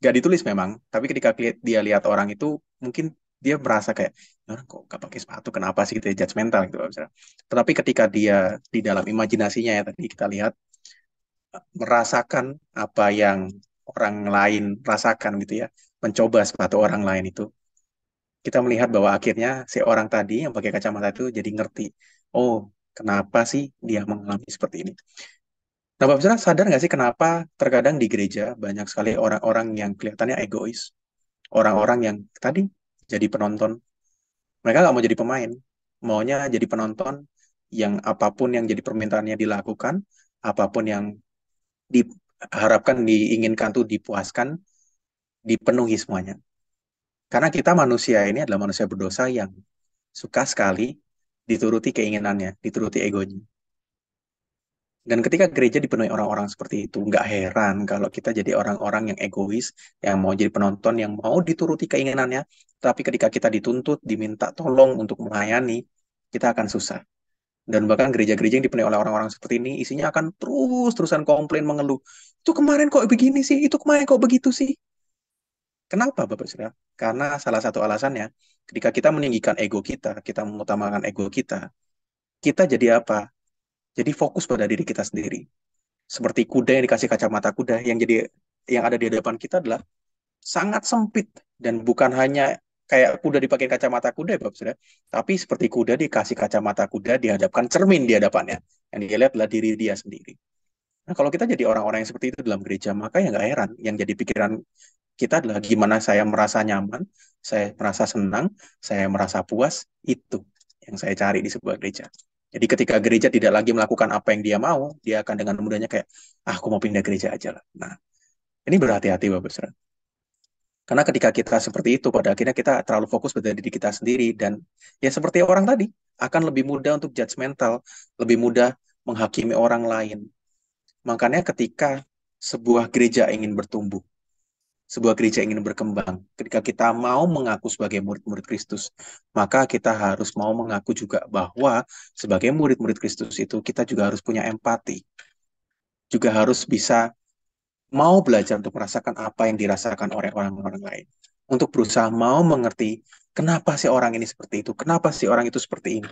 gak ditulis memang, tapi ketika dia lihat orang itu mungkin dia merasa kayak orang eh, kok gak pakai sepatu kenapa sih kita gitu, mental gitu misalnya. Tetapi ketika dia di dalam imajinasinya ya tadi kita lihat merasakan apa yang orang lain rasakan gitu ya mencoba sepatu orang lain itu kita melihat bahwa akhirnya si orang tadi yang pakai kacamata itu jadi ngerti oh kenapa sih dia mengalami seperti ini nah Bapak Saudara sadar nggak sih kenapa terkadang di gereja banyak sekali orang-orang yang kelihatannya egois orang-orang yang tadi jadi penonton mereka nggak mau jadi pemain maunya jadi penonton yang apapun yang jadi permintaannya dilakukan apapun yang diharapkan diinginkan tuh dipuaskan dipenuhi semuanya. Karena kita manusia ini adalah manusia berdosa yang suka sekali dituruti keinginannya, dituruti egonya. Dan ketika gereja dipenuhi orang-orang seperti itu, nggak heran kalau kita jadi orang-orang yang egois, yang mau jadi penonton, yang mau dituruti keinginannya, tapi ketika kita dituntut, diminta tolong untuk melayani, kita akan susah. Dan bahkan gereja-gereja yang dipenuhi oleh orang-orang seperti ini, isinya akan terus-terusan komplain, mengeluh. Itu kemarin kok begini sih, itu kemarin kok begitu sih. Kenapa Bapak Saudara? Karena salah satu alasannya ketika kita meninggikan ego kita, kita mengutamakan ego kita, kita jadi apa? Jadi fokus pada diri kita sendiri. Seperti kuda yang dikasih kacamata kuda yang jadi yang ada di depan kita adalah sangat sempit dan bukan hanya kayak kuda dipakai kacamata kuda ya Bapak Saudara, tapi seperti kuda dikasih kacamata kuda dihadapkan cermin di hadapannya. Yang dia lihat adalah diri dia sendiri. Nah, kalau kita jadi orang-orang yang seperti itu dalam gereja, maka yang nggak heran yang jadi pikiran kita adalah gimana saya merasa nyaman, saya merasa senang, saya merasa puas, itu yang saya cari di sebuah gereja. Jadi ketika gereja tidak lagi melakukan apa yang dia mau, dia akan dengan mudahnya kayak, ah, aku mau pindah gereja aja lah. Nah, ini berhati-hati Bapak Saudara. Karena ketika kita seperti itu, pada akhirnya kita terlalu fokus pada diri kita sendiri dan ya seperti orang tadi, akan lebih mudah untuk judgmental, lebih mudah menghakimi orang lain. Makanya ketika sebuah gereja ingin bertumbuh, sebuah gereja ingin berkembang. Ketika kita mau mengaku sebagai murid-murid Kristus, maka kita harus mau mengaku juga bahwa sebagai murid-murid Kristus itu kita juga harus punya empati. Juga harus bisa mau belajar untuk merasakan apa yang dirasakan oleh orang-orang lain. Untuk berusaha mau mengerti kenapa sih orang ini seperti itu, kenapa sih orang itu seperti ini.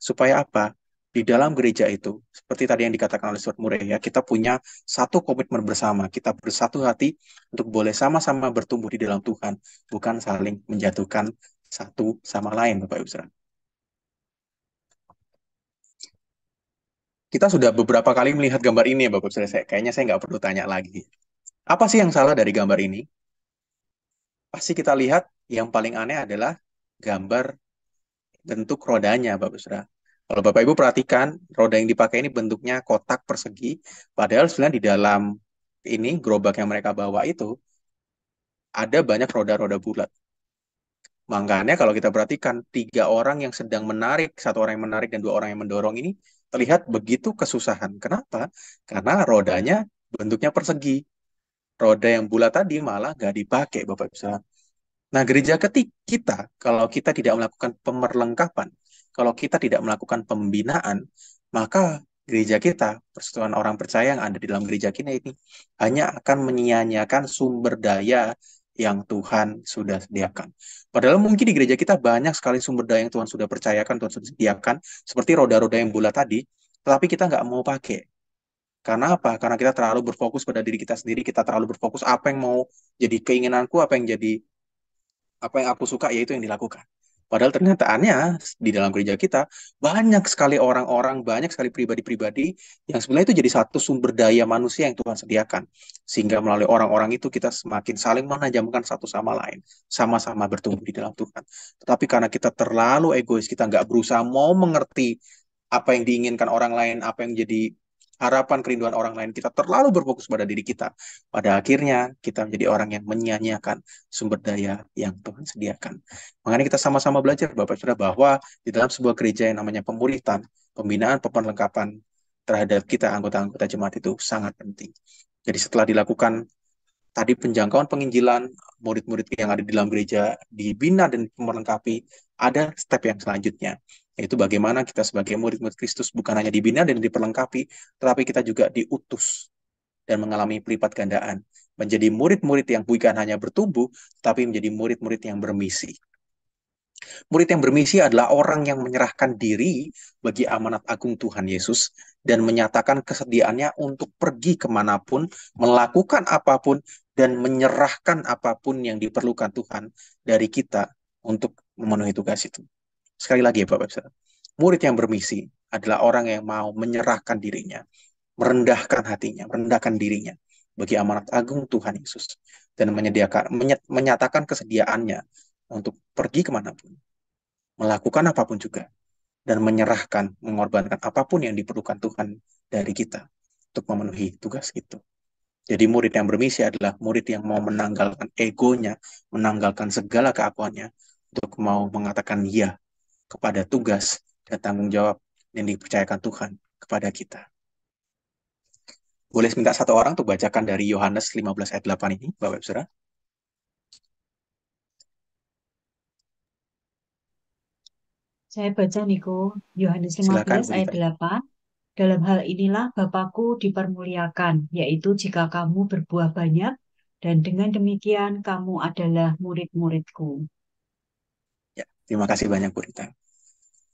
Supaya apa? di dalam gereja itu, seperti tadi yang dikatakan oleh Stuart Murray ya, kita punya satu komitmen bersama, kita bersatu hati untuk boleh sama-sama bertumbuh di dalam Tuhan, bukan saling menjatuhkan satu sama lain, Bapak Ibu Saudara. Kita sudah beberapa kali melihat gambar ini ya Bapak Ibu Saudara, kayaknya saya nggak perlu tanya lagi. Apa sih yang salah dari gambar ini? Pasti kita lihat yang paling aneh adalah gambar bentuk rodanya Bapak Ibu Saudara kalau Bapak Ibu perhatikan, roda yang dipakai ini bentuknya kotak persegi, padahal sebenarnya di dalam ini gerobak yang mereka bawa itu ada banyak roda-roda bulat. Makanya kalau kita perhatikan tiga orang yang sedang menarik, satu orang yang menarik dan dua orang yang mendorong ini terlihat begitu kesusahan. Kenapa? Karena rodanya bentuknya persegi. Roda yang bulat tadi malah gak dipakai, Bapak Ibu. Nah, gereja ketik kita, kalau kita tidak melakukan pemerlengkapan, kalau kita tidak melakukan pembinaan, maka gereja kita, persatuan orang percaya yang ada di dalam gereja kita ini, hanya akan menyia-nyiakan sumber daya yang Tuhan sudah sediakan. Padahal mungkin di gereja kita banyak sekali sumber daya yang Tuhan sudah percayakan, Tuhan sudah sediakan, seperti roda-roda yang bulat tadi, tetapi kita nggak mau pakai. Karena apa? Karena kita terlalu berfokus pada diri kita sendiri, kita terlalu berfokus apa yang mau jadi keinginanku, apa yang jadi apa yang aku suka, yaitu yang dilakukan. Padahal ternyataannya di dalam gereja kita banyak sekali orang-orang, banyak sekali pribadi-pribadi yang sebenarnya itu jadi satu sumber daya manusia yang Tuhan sediakan. Sehingga melalui orang-orang itu kita semakin saling menajamkan satu sama lain, sama-sama bertumbuh di dalam Tuhan. Tetapi karena kita terlalu egois, kita nggak berusaha mau mengerti apa yang diinginkan orang lain, apa yang jadi harapan kerinduan orang lain kita terlalu berfokus pada diri kita pada akhirnya kita menjadi orang yang menyia-nyiakan sumber daya yang Tuhan sediakan makanya kita sama-sama belajar Bapak Saudara bahwa di dalam sebuah gereja yang namanya pemuritan pembinaan pemperlengkapan terhadap kita anggota-anggota jemaat itu sangat penting jadi setelah dilakukan tadi penjangkauan penginjilan murid-murid yang ada di dalam gereja dibina dan memperlengkapi ada step yang selanjutnya yaitu bagaimana kita sebagai murid-murid Kristus bukan hanya dibina dan diperlengkapi, tetapi kita juga diutus dan mengalami pelipat gandaan, menjadi murid-murid yang bukan hanya bertumbuh, tapi menjadi murid-murid yang bermisi. Murid yang bermisi adalah orang yang menyerahkan diri bagi amanat agung Tuhan Yesus dan menyatakan kesediaannya untuk pergi kemanapun, melakukan apapun, dan menyerahkan apapun yang diperlukan Tuhan dari kita untuk memenuhi tugas itu. Sekali lagi ya Bapak Ibu, murid yang bermisi adalah orang yang mau menyerahkan dirinya, merendahkan hatinya, merendahkan dirinya bagi amanat agung Tuhan Yesus dan menyediakan menyet, menyatakan kesediaannya untuk pergi kemanapun, melakukan apapun juga, dan menyerahkan, mengorbankan apapun yang diperlukan Tuhan dari kita untuk memenuhi tugas itu. Jadi murid yang bermisi adalah murid yang mau menanggalkan egonya, menanggalkan segala keakuannya untuk mau mengatakan ya kepada tugas dan tanggung jawab yang dipercayakan Tuhan kepada kita. Boleh minta satu orang untuk bacakan dari Yohanes 15 ayat 8 ini, Bapak Ibu Saudara? Saya baca Niko, Yohanes 15 Silakan, ayat 8. Dalam hal inilah Bapakku dipermuliakan, yaitu jika kamu berbuah banyak, dan dengan demikian kamu adalah murid-muridku. Ya, terima kasih banyak Bu Rita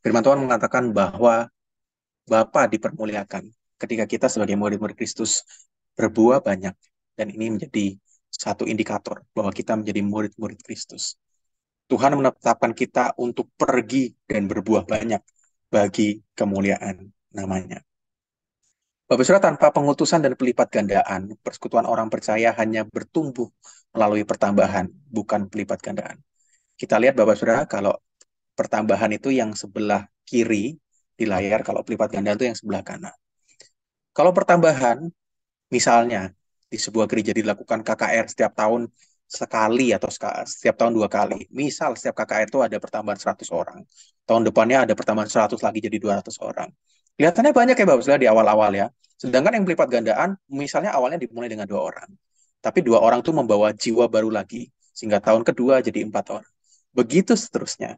firman Tuhan mengatakan bahwa Bapa dipermuliakan ketika kita sebagai murid-murid Kristus berbuah banyak dan ini menjadi satu indikator bahwa kita menjadi murid-murid Kristus. Tuhan menetapkan kita untuk pergi dan berbuah banyak bagi kemuliaan namanya. Bapak Surah tanpa pengutusan dan pelipat gandaan, persekutuan orang percaya hanya bertumbuh melalui pertambahan, bukan pelipat gandaan. Kita lihat Bapak Saudara, kalau pertambahan itu yang sebelah kiri di layar, kalau pelipat ganda itu yang sebelah kanan. Kalau pertambahan, misalnya di sebuah gereja dilakukan KKR setiap tahun sekali atau setiap tahun dua kali. Misal setiap KKR itu ada pertambahan 100 orang. Tahun depannya ada pertambahan 100 lagi jadi 200 orang. Kelihatannya banyak ya Bapak Saudara di awal-awal ya. Sedangkan yang pelipat gandaan misalnya awalnya dimulai dengan dua orang. Tapi dua orang itu membawa jiwa baru lagi sehingga tahun kedua jadi empat orang. Begitu seterusnya.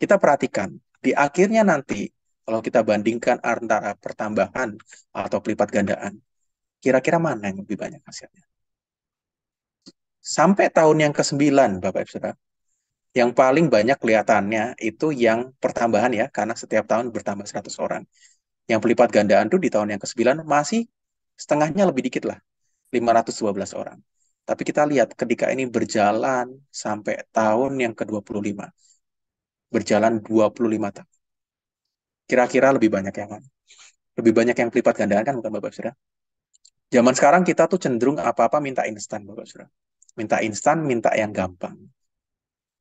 Kita perhatikan, di akhirnya nanti kalau kita bandingkan antara pertambahan atau pelipat gandaan, kira-kira mana yang lebih banyak hasilnya? Sampai tahun yang ke-9, Bapak Ibu Saudara, yang paling banyak kelihatannya itu yang pertambahan ya, karena setiap tahun bertambah 100 orang. Yang pelipat gandaan itu di tahun yang ke-9 masih setengahnya lebih dikit lah, 512 orang. Tapi kita lihat ketika ini berjalan sampai tahun yang ke-25, berjalan 25 tahun. Kira-kira lebih banyak yang mana? Lebih banyak yang pelipat gandaan kan bukan Bapak Saudara? Zaman sekarang kita tuh cenderung apa-apa minta instan Bapak Saudara. Minta instan, minta yang gampang.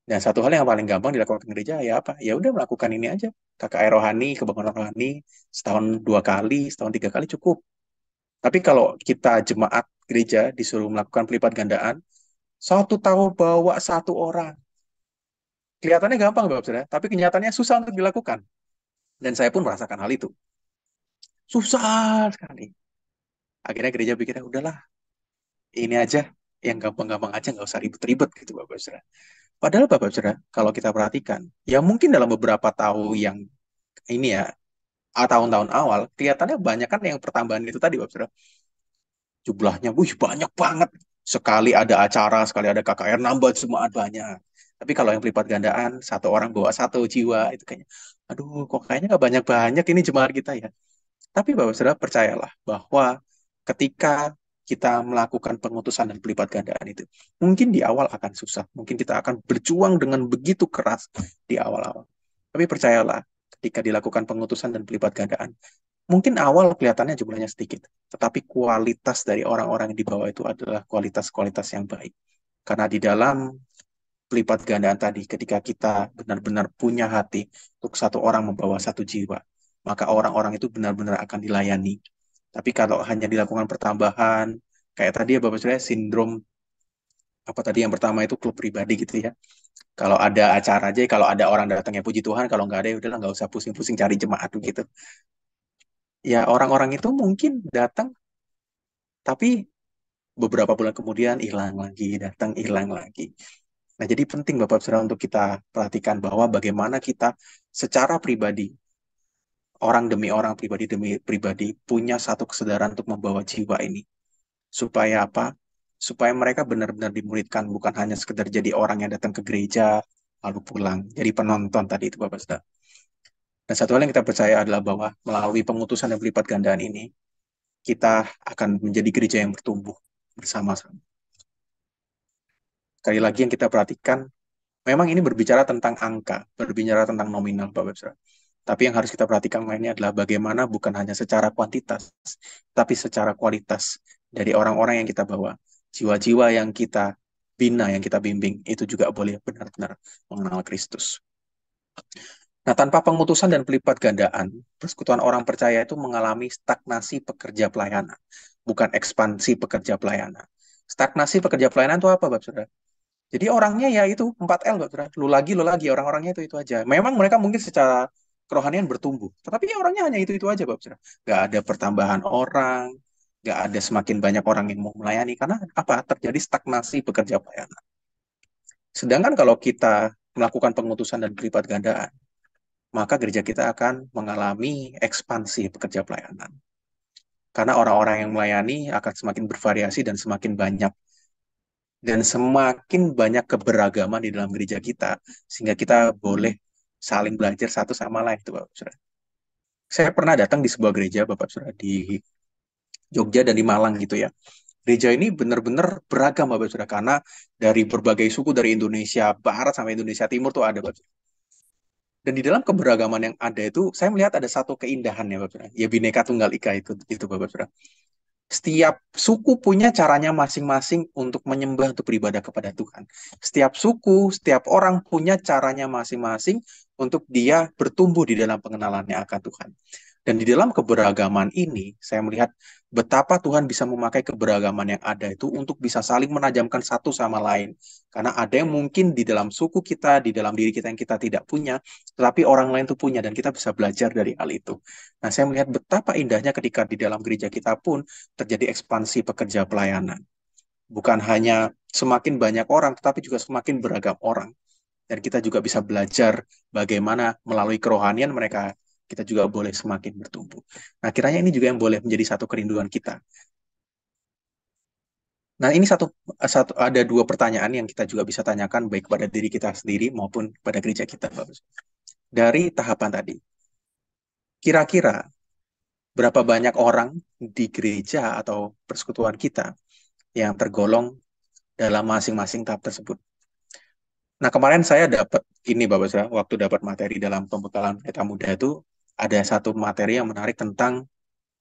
Dan satu hal yang paling gampang dilakukan gereja ya apa? Ya udah melakukan ini aja. Kakak rohani, kebangunan rohani, setahun dua kali, setahun tiga kali cukup. Tapi kalau kita jemaat gereja disuruh melakukan pelipat gandaan, satu tahun bawa satu orang. Kelihatannya gampang, Bapak Saudara, tapi kenyataannya susah untuk dilakukan. Dan saya pun merasakan hal itu. Susah sekali. Akhirnya gereja pikirnya, udahlah, ini aja, yang gampang-gampang aja, nggak usah ribet-ribet gitu, Bapak Saudara. Padahal Bapak Saudara, kalau kita perhatikan, ya mungkin dalam beberapa tahun yang ini ya, tahun-tahun awal, kelihatannya banyak kan yang pertambahan itu tadi, Bapak Saudara. Jumlahnya, wih banyak banget. Sekali ada acara, sekali ada KKR, nambah semua banyak. Tapi kalau yang pelipat gandaan, satu orang bawa satu jiwa, itu kayaknya, aduh, kok kayaknya nggak banyak-banyak ini jemaat kita ya. Tapi Bapak Saudara percayalah bahwa ketika kita melakukan pengutusan dan pelipat gandaan itu, mungkin di awal akan susah, mungkin kita akan berjuang dengan begitu keras di awal-awal. Tapi percayalah, ketika dilakukan pengutusan dan pelipat gandaan, mungkin awal kelihatannya jumlahnya sedikit, tetapi kualitas dari orang-orang yang dibawa itu adalah kualitas-kualitas yang baik. Karena di dalam pelipat gandaan tadi ketika kita benar-benar punya hati untuk satu orang membawa satu jiwa maka orang-orang itu benar-benar akan dilayani tapi kalau hanya dilakukan pertambahan kayak tadi ya Bapak saya sindrom apa tadi yang pertama itu klub pribadi gitu ya kalau ada acara aja kalau ada orang datang ya puji Tuhan kalau nggak ada ya udahlah nggak usah pusing-pusing cari jemaat gitu ya orang-orang itu mungkin datang tapi beberapa bulan kemudian hilang lagi, datang hilang lagi. Nah, jadi penting Bapak Saudara untuk kita perhatikan bahwa bagaimana kita secara pribadi orang demi orang, pribadi demi pribadi punya satu kesadaran untuk membawa jiwa ini. Supaya apa? Supaya mereka benar-benar dimuridkan bukan hanya sekedar jadi orang yang datang ke gereja lalu pulang, jadi penonton tadi itu Bapak Saudara. Dan satu hal yang kita percaya adalah bahwa melalui pengutusan yang berlipat gandaan ini, kita akan menjadi gereja yang bertumbuh bersama-sama sekali lagi yang kita perhatikan memang ini berbicara tentang angka, berbicara tentang nominal pak Webster. Tapi yang harus kita perhatikan lainnya adalah bagaimana bukan hanya secara kuantitas, tapi secara kualitas dari orang-orang yang kita bawa. Jiwa-jiwa yang kita bina, yang kita bimbing, itu juga boleh benar-benar mengenal Kristus. Nah, tanpa pemutusan dan pelipat gandaan, persekutuan orang percaya itu mengalami stagnasi pekerja pelayanan, bukan ekspansi pekerja pelayanan. Stagnasi pekerja pelayanan itu apa, Bapak Saudara? Jadi orangnya ya itu 4L loh, Lu lagi, lu lagi. Orang-orangnya itu itu aja. Memang mereka mungkin secara kerohanian bertumbuh. Tetapi ya orangnya hanya itu-itu aja Bapak Saudara. Gak ada pertambahan orang. Gak ada semakin banyak orang yang mau melayani. Karena apa? Terjadi stagnasi pekerja pelayanan. Sedangkan kalau kita melakukan pengutusan dan kelipat gandaan, maka gereja kita akan mengalami ekspansi pekerja pelayanan. Karena orang-orang yang melayani akan semakin bervariasi dan semakin banyak dan semakin banyak keberagaman di dalam gereja kita sehingga kita boleh saling belajar satu sama lain itu Bapak Saudara. Saya pernah datang di sebuah gereja Bapak Saudara di Jogja dan di Malang gitu ya. Gereja ini benar-benar beragam Bapak Saudara karena dari berbagai suku dari Indonesia Barat sampai Indonesia Timur tuh ada Bapak Saudara. Dan di dalam keberagaman yang ada itu saya melihat ada satu keindahan ya Bapak Saudara. Ya bineka Tunggal Ika itu itu Bapak Saudara setiap suku punya caranya masing-masing untuk menyembah, untuk beribadah kepada Tuhan. Setiap suku, setiap orang punya caranya masing-masing untuk dia bertumbuh di dalam pengenalannya akan Tuhan. Dan di dalam keberagaman ini, saya melihat betapa Tuhan bisa memakai keberagaman yang ada itu untuk bisa saling menajamkan satu sama lain. Karena ada yang mungkin di dalam suku kita, di dalam diri kita yang kita tidak punya, tetapi orang lain itu punya dan kita bisa belajar dari hal itu. Nah, saya melihat betapa indahnya ketika di dalam gereja kita pun terjadi ekspansi pekerja pelayanan. Bukan hanya semakin banyak orang, tetapi juga semakin beragam orang. Dan kita juga bisa belajar bagaimana melalui kerohanian mereka kita juga boleh semakin bertumbuh. Nah, kiranya ini juga yang boleh menjadi satu kerinduan kita. Nah, ini satu, satu ada dua pertanyaan yang kita juga bisa tanyakan baik kepada diri kita sendiri maupun pada gereja kita, Dari tahapan tadi, kira-kira berapa banyak orang di gereja atau persekutuan kita yang tergolong dalam masing-masing tahap tersebut? Nah, kemarin saya dapat ini Bapak Saudara, waktu dapat materi dalam pembekalan pendeta muda itu ada satu materi yang menarik tentang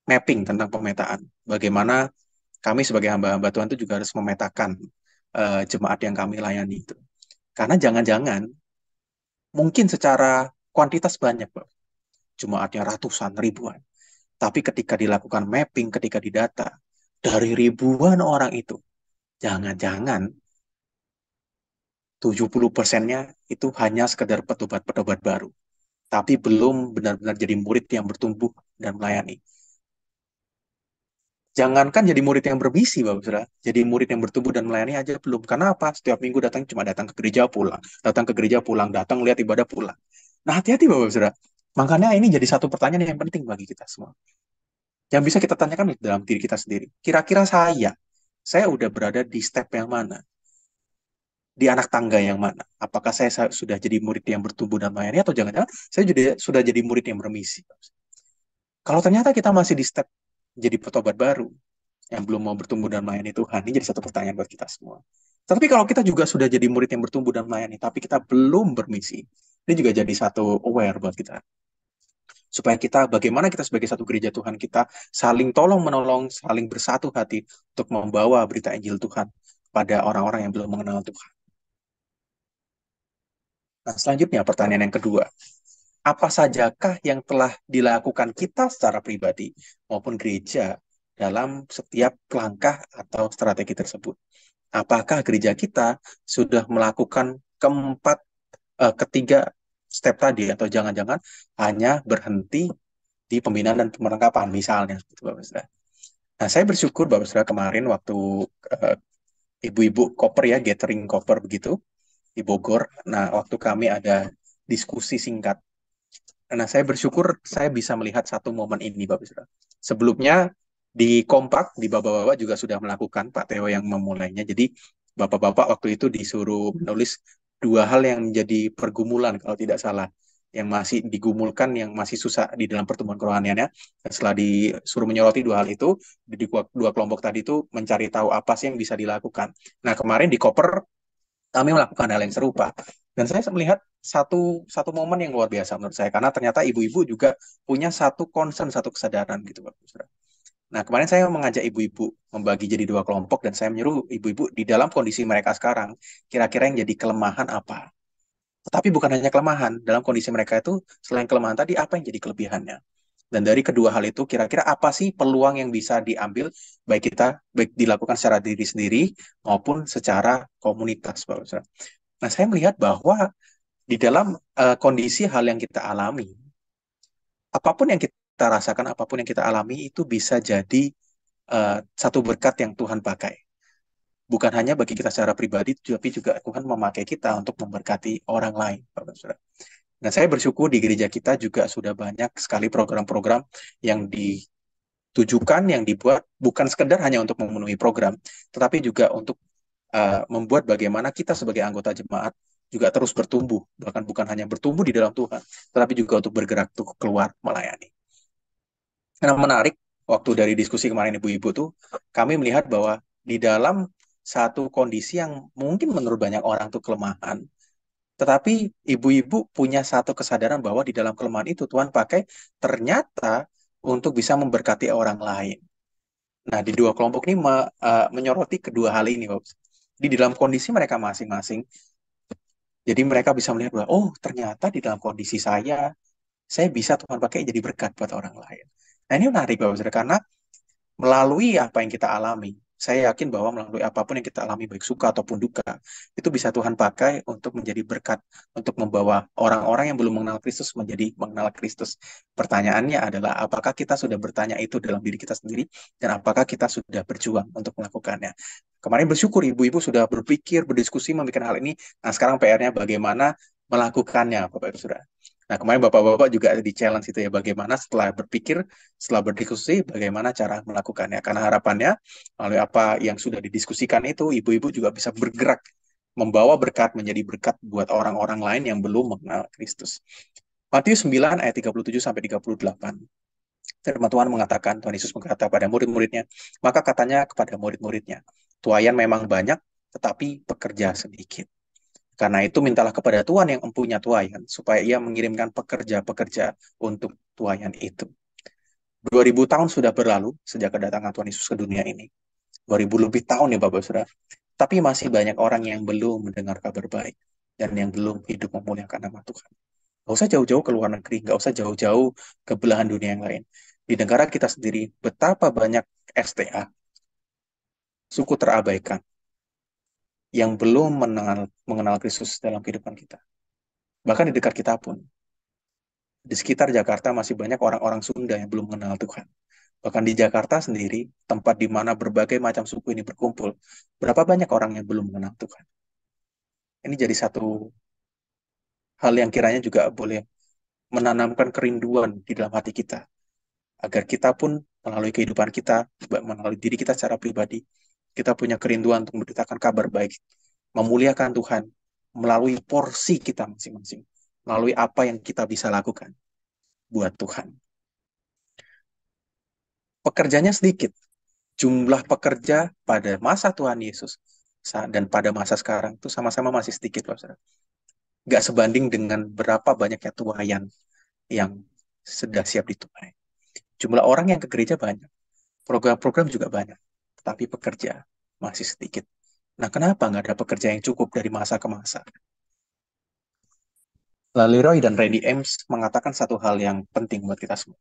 mapping, tentang pemetaan. Bagaimana kami sebagai hamba-hamba Tuhan itu juga harus memetakan uh, jemaat yang kami layani itu. Karena jangan-jangan mungkin secara kuantitas banyak, Pak. Jemaatnya ratusan, ribuan. Tapi ketika dilakukan mapping, ketika didata, dari ribuan orang itu, jangan-jangan 70 persennya itu hanya sekedar petobat-petobat baru tapi belum benar-benar jadi murid yang bertumbuh dan melayani. Jangankan jadi murid yang berbisi, Bapak Saudara, jadi murid yang bertumbuh dan melayani aja belum. Karena apa? Setiap minggu datang cuma datang ke gereja pulang, datang ke gereja pulang, datang lihat ibadah pulang. Nah, hati-hati Bapak Saudara. Makanya ini jadi satu pertanyaan yang penting bagi kita semua. Yang bisa kita tanyakan dalam diri kita sendiri. Kira-kira saya, saya udah berada di step yang mana? di anak tangga yang mana? Apakah saya, sudah jadi murid yang bertumbuh dan melayani atau jangan-jangan saya sudah sudah jadi murid yang bermisi? Kalau ternyata kita masih di step jadi petobat baru yang belum mau bertumbuh dan melayani Tuhan, ini jadi satu pertanyaan buat kita semua. Tapi kalau kita juga sudah jadi murid yang bertumbuh dan melayani, tapi kita belum bermisi, ini juga jadi satu aware buat kita supaya kita bagaimana kita sebagai satu gereja Tuhan kita saling tolong menolong, saling bersatu hati untuk membawa berita Injil Tuhan pada orang-orang yang belum mengenal Tuhan. Nah, selanjutnya pertanyaan yang kedua. Apa sajakah yang telah dilakukan kita secara pribadi maupun gereja dalam setiap langkah atau strategi tersebut? Apakah gereja kita sudah melakukan keempat, eh, ketiga step tadi atau jangan-jangan hanya berhenti di pembinaan dan pemerangkapan misalnya seperti gitu, Bapak Saudara. Nah, saya bersyukur Bapak Saudara kemarin waktu eh, ibu-ibu koper ya gathering koper begitu di Bogor. Nah, waktu kami ada diskusi singkat. Nah, saya bersyukur saya bisa melihat satu momen ini, Bapak Saudara. Sebelumnya di Kompak, di Bapak-Bapak juga sudah melakukan, Pak Teo yang memulainya. Jadi, Bapak-Bapak waktu itu disuruh menulis dua hal yang menjadi pergumulan, kalau tidak salah yang masih digumulkan, yang masih susah di dalam pertemuan kerohaniannya. Dan setelah disuruh menyoroti dua hal itu, di dua kelompok tadi itu mencari tahu apa sih yang bisa dilakukan. Nah, kemarin di Koper, kami melakukan hal yang serupa. Dan saya melihat satu satu momen yang luar biasa menurut saya karena ternyata ibu-ibu juga punya satu concern, satu kesadaran gitu Pak Busra. Nah, kemarin saya mengajak ibu-ibu membagi jadi dua kelompok dan saya menyuruh ibu-ibu di dalam kondisi mereka sekarang kira-kira yang jadi kelemahan apa. Tetapi bukan hanya kelemahan, dalam kondisi mereka itu selain kelemahan tadi apa yang jadi kelebihannya? Dan dari kedua hal itu, kira-kira apa sih peluang yang bisa diambil baik kita baik dilakukan secara diri sendiri maupun secara komunitas, Pak Ustaz. Nah, saya melihat bahwa di dalam uh, kondisi hal yang kita alami, apapun yang kita rasakan, apapun yang kita alami itu bisa jadi uh, satu berkat yang Tuhan pakai. Bukan hanya bagi kita secara pribadi, tapi juga Tuhan memakai kita untuk memberkati orang lain, Pak Ustaz. Dan saya bersyukur di gereja kita juga sudah banyak sekali program-program yang ditujukan, yang dibuat bukan sekedar hanya untuk memenuhi program, tetapi juga untuk uh, membuat bagaimana kita sebagai anggota jemaat juga terus bertumbuh, bahkan bukan hanya bertumbuh di dalam Tuhan, tetapi juga untuk bergerak tuh keluar melayani. Nah, menarik, waktu dari diskusi kemarin ibu-ibu tuh, kami melihat bahwa di dalam satu kondisi yang mungkin menurut banyak orang itu kelemahan, tetapi ibu-ibu punya satu kesadaran bahwa di dalam kelemahan itu Tuhan pakai ternyata untuk bisa memberkati orang lain. Nah, di dua kelompok ini me, uh, menyoroti kedua hal ini, Bob. Di dalam kondisi mereka masing-masing, jadi mereka bisa melihat bahwa, oh ternyata di dalam kondisi saya, saya bisa Tuhan pakai jadi berkat buat orang lain. Nah, ini menarik, Bapak Saudara, karena melalui apa yang kita alami, saya yakin bahwa melalui apapun yang kita alami baik suka ataupun duka itu bisa Tuhan pakai untuk menjadi berkat untuk membawa orang-orang yang belum mengenal Kristus menjadi mengenal Kristus. Pertanyaannya adalah apakah kita sudah bertanya itu dalam diri kita sendiri dan apakah kita sudah berjuang untuk melakukannya. Kemarin bersyukur ibu-ibu sudah berpikir, berdiskusi memikirkan hal ini. Nah, sekarang PR-nya bagaimana melakukannya Bapak Ibu Saudara. Nah, kemarin Bapak-bapak juga ada di challenge itu ya bagaimana setelah berpikir, setelah berdiskusi bagaimana cara melakukannya. Karena harapannya melalui apa yang sudah didiskusikan itu ibu-ibu juga bisa bergerak membawa berkat menjadi berkat buat orang-orang lain yang belum mengenal Kristus. Matius 9 ayat 37 sampai 38. Firman Tuhan mengatakan, Tuhan Yesus mengatakan pada murid-muridnya, maka katanya kepada murid-muridnya, tuayan memang banyak, tetapi pekerja sedikit. Karena itu mintalah kepada Tuhan yang empunya tuayan, supaya ia mengirimkan pekerja-pekerja untuk tuayan itu. 2000 tahun sudah berlalu sejak kedatangan Tuhan Yesus ke dunia ini. 2000 lebih tahun ya Bapak Saudara. Tapi masih banyak orang yang belum mendengar kabar baik dan yang belum hidup memuliakan nama Tuhan. Gak usah jauh-jauh ke luar negeri, gak usah jauh-jauh ke belahan dunia yang lain. Di negara kita sendiri, betapa banyak STA, suku terabaikan, yang belum mengenal, mengenal Kristus dalam kehidupan kita. Bahkan di dekat kita pun. Di sekitar Jakarta masih banyak orang-orang Sunda yang belum mengenal Tuhan. Bahkan di Jakarta sendiri, tempat di mana berbagai macam suku ini berkumpul, berapa banyak orang yang belum mengenal Tuhan. Ini jadi satu hal yang kiranya juga boleh menanamkan kerinduan di dalam hati kita. Agar kita pun melalui kehidupan kita, melalui diri kita secara pribadi, kita punya kerinduan untuk memberitakan kabar baik, memuliakan Tuhan melalui porsi kita masing-masing, melalui apa yang kita bisa lakukan buat Tuhan. Pekerjanya sedikit, jumlah pekerja pada masa Tuhan Yesus dan pada masa sekarang itu sama-sama masih sedikit, loh Saudara. Gak sebanding dengan berapa banyaknya tuayan yang sudah siap dituai. Jumlah orang yang ke gereja banyak, program-program juga banyak tapi pekerja masih sedikit. Nah, kenapa nggak ada pekerja yang cukup dari masa ke masa? Lalu Roy dan Randy Ames mengatakan satu hal yang penting buat kita semua.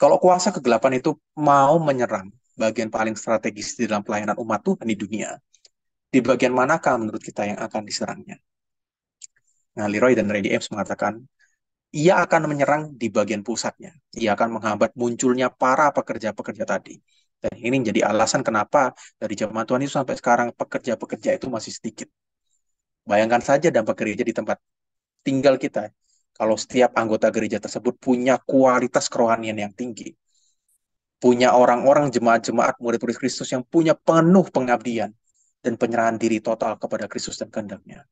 Kalau kuasa kegelapan itu mau menyerang bagian paling strategis di dalam pelayanan umat Tuhan di dunia, di bagian manakah menurut kita yang akan diserangnya? Nah, Leroy dan Randy Ames mengatakan, ia akan menyerang di bagian pusatnya. Ia akan menghambat munculnya para pekerja-pekerja tadi. Dan ini jadi alasan kenapa dari zaman Tuhan Yesus sampai sekarang pekerja-pekerja itu masih sedikit. Bayangkan saja dampak gereja di tempat tinggal kita. Kalau setiap anggota gereja tersebut punya kualitas kerohanian yang tinggi. Punya orang-orang jemaat-jemaat murid-murid Kristus yang punya penuh pengabdian dan penyerahan diri total kepada Kristus dan kehendaknya.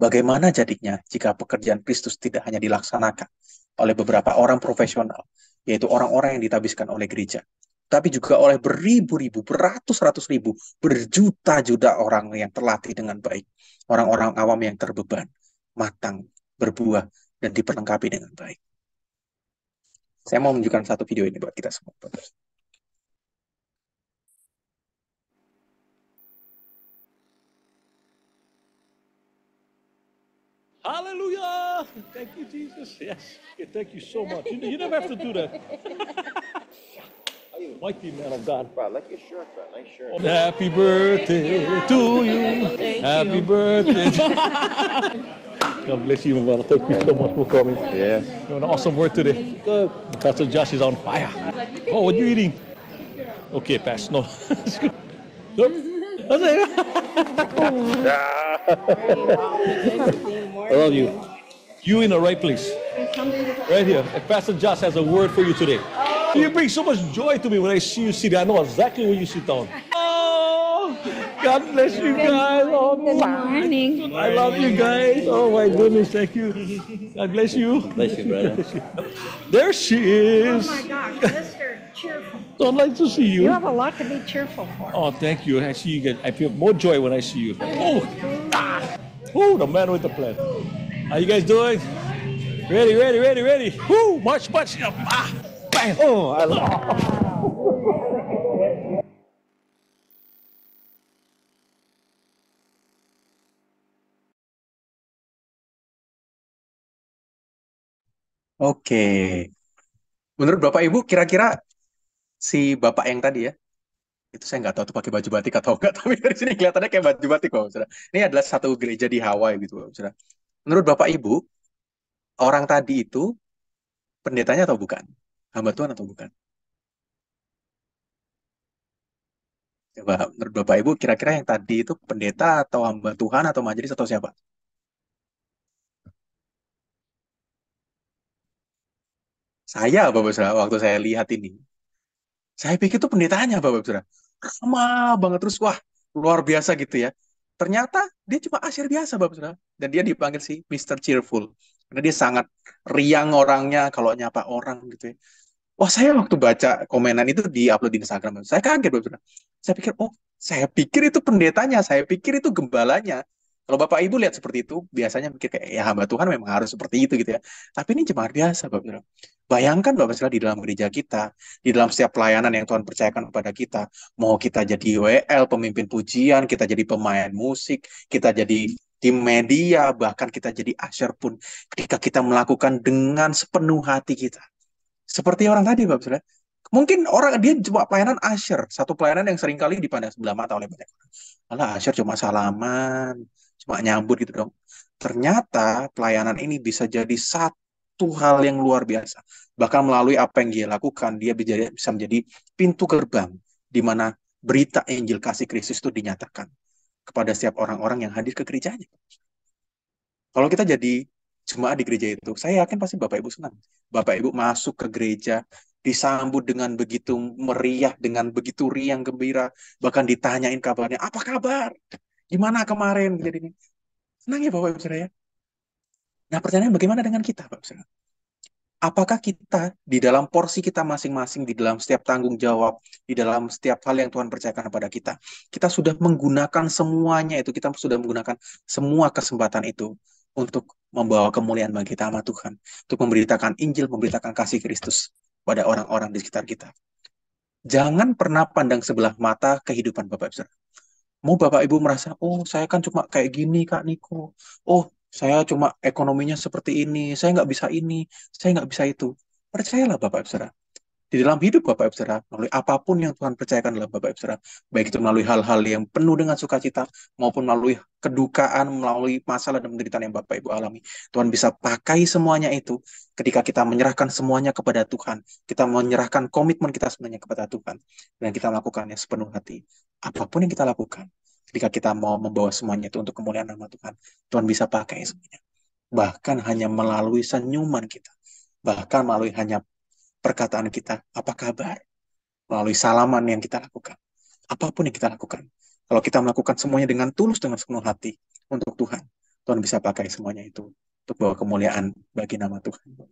Bagaimana jadinya jika pekerjaan Kristus tidak hanya dilaksanakan oleh beberapa orang profesional, yaitu orang-orang yang ditabiskan oleh gereja, tapi juga oleh beribu-ribu, beratus-ratus ribu, berjuta-juta orang yang terlatih dengan baik. Orang-orang awam yang terbeban, matang, berbuah, dan diperlengkapi dengan baik. Saya mau menunjukkan satu video ini buat kita semua. Hallelujah! Thank you, Jesus. Yes, thank you so much. You, you never have to do that. God. like your shirt, bro. Nice shirt. Happy birthday to you. Thank Happy you. birthday. God bless you, brother. Thank you so much for coming. Yeah. You're an awesome word today. Good. Pastor Josh is on fire. Oh, what are you eating? Okay, pass. No. I love you. You in the right place. Right here. And Pastor Josh has a word for you today. Oh, you bring so much joy to me when I see you sit down. I know exactly when you sit down. Oh, God bless you guys. Oh, Good morning. I love you guys. Oh, my goodness. Thank you. God bless you. Bless you, brother. there she is. Oh, my gosh. Mr. Cheerful. So I'd like to see you. You have a lot to be cheerful for. Oh, thank you. I see you get, I feel more joy when I see you. Oh, ah. oh the man with the plan. How you guys doing? Ready, ready, ready, ready. Woo, march, march. Ah. Oh, Allah. Oke. Menurut Bapak Ibu, kira-kira si Bapak yang tadi ya, itu saya nggak tahu tuh pakai baju batik atau enggak, tapi dari sini kelihatannya kayak baju batik, bapak Ini adalah satu gereja di Hawaii gitu, bapak Menurut Bapak Ibu, orang tadi itu pendetanya atau bukan? hamba Tuhan atau bukan? Coba ya, menurut Bapak Ibu, kira-kira yang tadi itu pendeta atau hamba Tuhan atau majelis atau siapa? Saya Bapak ibu, waktu saya lihat ini, saya pikir itu pendetanya Bapak Ibu, sama banget terus, wah luar biasa gitu ya. Ternyata dia cuma asir biasa Bapak ibu, Dan dia dipanggil si Mr. Cheerful karena dia sangat riang orangnya kalau nyapa orang gitu ya. Wah saya waktu baca komenan itu di upload di Instagram, saya kaget betul. Saya pikir, oh saya pikir itu pendetanya, saya pikir itu gembalanya. Kalau bapak ibu lihat seperti itu, biasanya mikir kayak ya hamba Tuhan memang harus seperti itu gitu ya. Tapi ini jemaat biasa, bapak Bayangkan bapak saudara di dalam gereja kita, di dalam setiap pelayanan yang Tuhan percayakan kepada kita, mau kita jadi WL, pemimpin pujian, kita jadi pemain musik, kita jadi di media, bahkan kita jadi asyar pun ketika kita melakukan dengan sepenuh hati kita. Seperti orang tadi, Bapak Saudara. Mungkin orang dia cuma pelayanan asyar, satu pelayanan yang seringkali dipandang sebelah mata oleh banyak orang. Alah, asyar cuma salaman, cuma nyambut gitu dong. Ternyata pelayanan ini bisa jadi satu hal yang luar biasa. Bahkan melalui apa yang dia lakukan, dia bisa menjadi pintu gerbang di mana berita Injil kasih Kristus itu dinyatakan kepada setiap orang-orang yang hadir ke gerejanya. Kalau kita jadi jemaat di gereja itu, saya yakin pasti Bapak Ibu senang. Bapak Ibu masuk ke gereja, disambut dengan begitu meriah, dengan begitu riang gembira, bahkan ditanyain kabarnya, apa kabar? Gimana kemarin? Jadi ini. Senang ya Bapak Ibu Saudara ya? Nah pertanyaan bagaimana dengan kita Bapak Ibu apakah kita di dalam porsi kita masing-masing, di dalam setiap tanggung jawab, di dalam setiap hal yang Tuhan percayakan kepada kita, kita sudah menggunakan semuanya itu, kita sudah menggunakan semua kesempatan itu untuk membawa kemuliaan bagi kita sama Tuhan, untuk memberitakan Injil, memberitakan kasih Kristus pada orang-orang di sekitar kita. Jangan pernah pandang sebelah mata kehidupan Bapak Ibu. Mau Bapak Ibu merasa, oh saya kan cuma kayak gini Kak Niko. Oh saya cuma ekonominya seperti ini, saya nggak bisa ini, saya nggak bisa itu. Percayalah Bapak Ibu Saudara. Di dalam hidup Bapak Ibu Saudara, melalui apapun yang Tuhan percayakan dalam Bapak Ibu Saudara, baik itu melalui hal-hal yang penuh dengan sukacita, maupun melalui kedukaan, melalui masalah dan penderitaan yang Bapak Ibu alami. Tuhan bisa pakai semuanya itu ketika kita menyerahkan semuanya kepada Tuhan. Kita menyerahkan komitmen kita sebenarnya kepada Tuhan. Dan kita melakukannya sepenuh hati. Apapun yang kita lakukan, ketika kita mau membawa semuanya itu untuk kemuliaan nama Tuhan Tuhan bisa pakai semuanya bahkan hanya melalui senyuman kita bahkan melalui hanya perkataan kita apa kabar melalui salaman yang kita lakukan apapun yang kita lakukan kalau kita melakukan semuanya dengan tulus dengan sepenuh hati untuk Tuhan Tuhan bisa pakai semuanya itu untuk bawa kemuliaan bagi nama Tuhan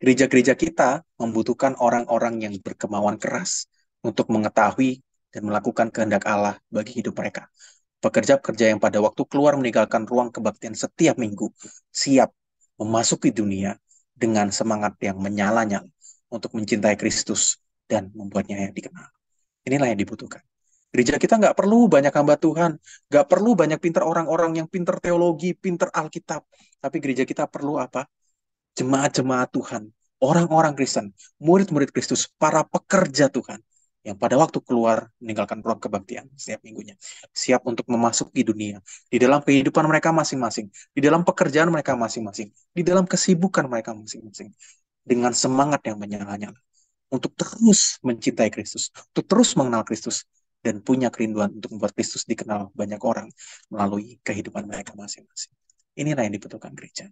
gereja-gereja kita membutuhkan orang-orang yang berkemauan keras untuk mengetahui dan melakukan kehendak Allah bagi hidup mereka. Pekerja-pekerja yang pada waktu keluar meninggalkan ruang kebaktian setiap minggu siap memasuki dunia dengan semangat yang menyala-nyala untuk mencintai Kristus dan membuatnya yang dikenal. Inilah yang dibutuhkan. Gereja kita nggak perlu banyak hamba Tuhan, nggak perlu banyak pinter orang-orang yang pinter teologi, pinter Alkitab. Tapi gereja kita perlu apa? Jemaat-jemaat Tuhan, orang-orang Kristen, murid-murid Kristus, para pekerja Tuhan yang pada waktu keluar meninggalkan ruang kebaktian setiap minggunya, siap untuk memasuki dunia di dalam kehidupan mereka masing-masing, di dalam pekerjaan mereka masing-masing, di dalam kesibukan mereka masing-masing, dengan semangat yang menyala-nyala untuk terus mencintai Kristus, untuk terus mengenal Kristus dan punya kerinduan untuk membuat Kristus dikenal banyak orang melalui kehidupan mereka masing-masing. Inilah yang dibutuhkan gereja.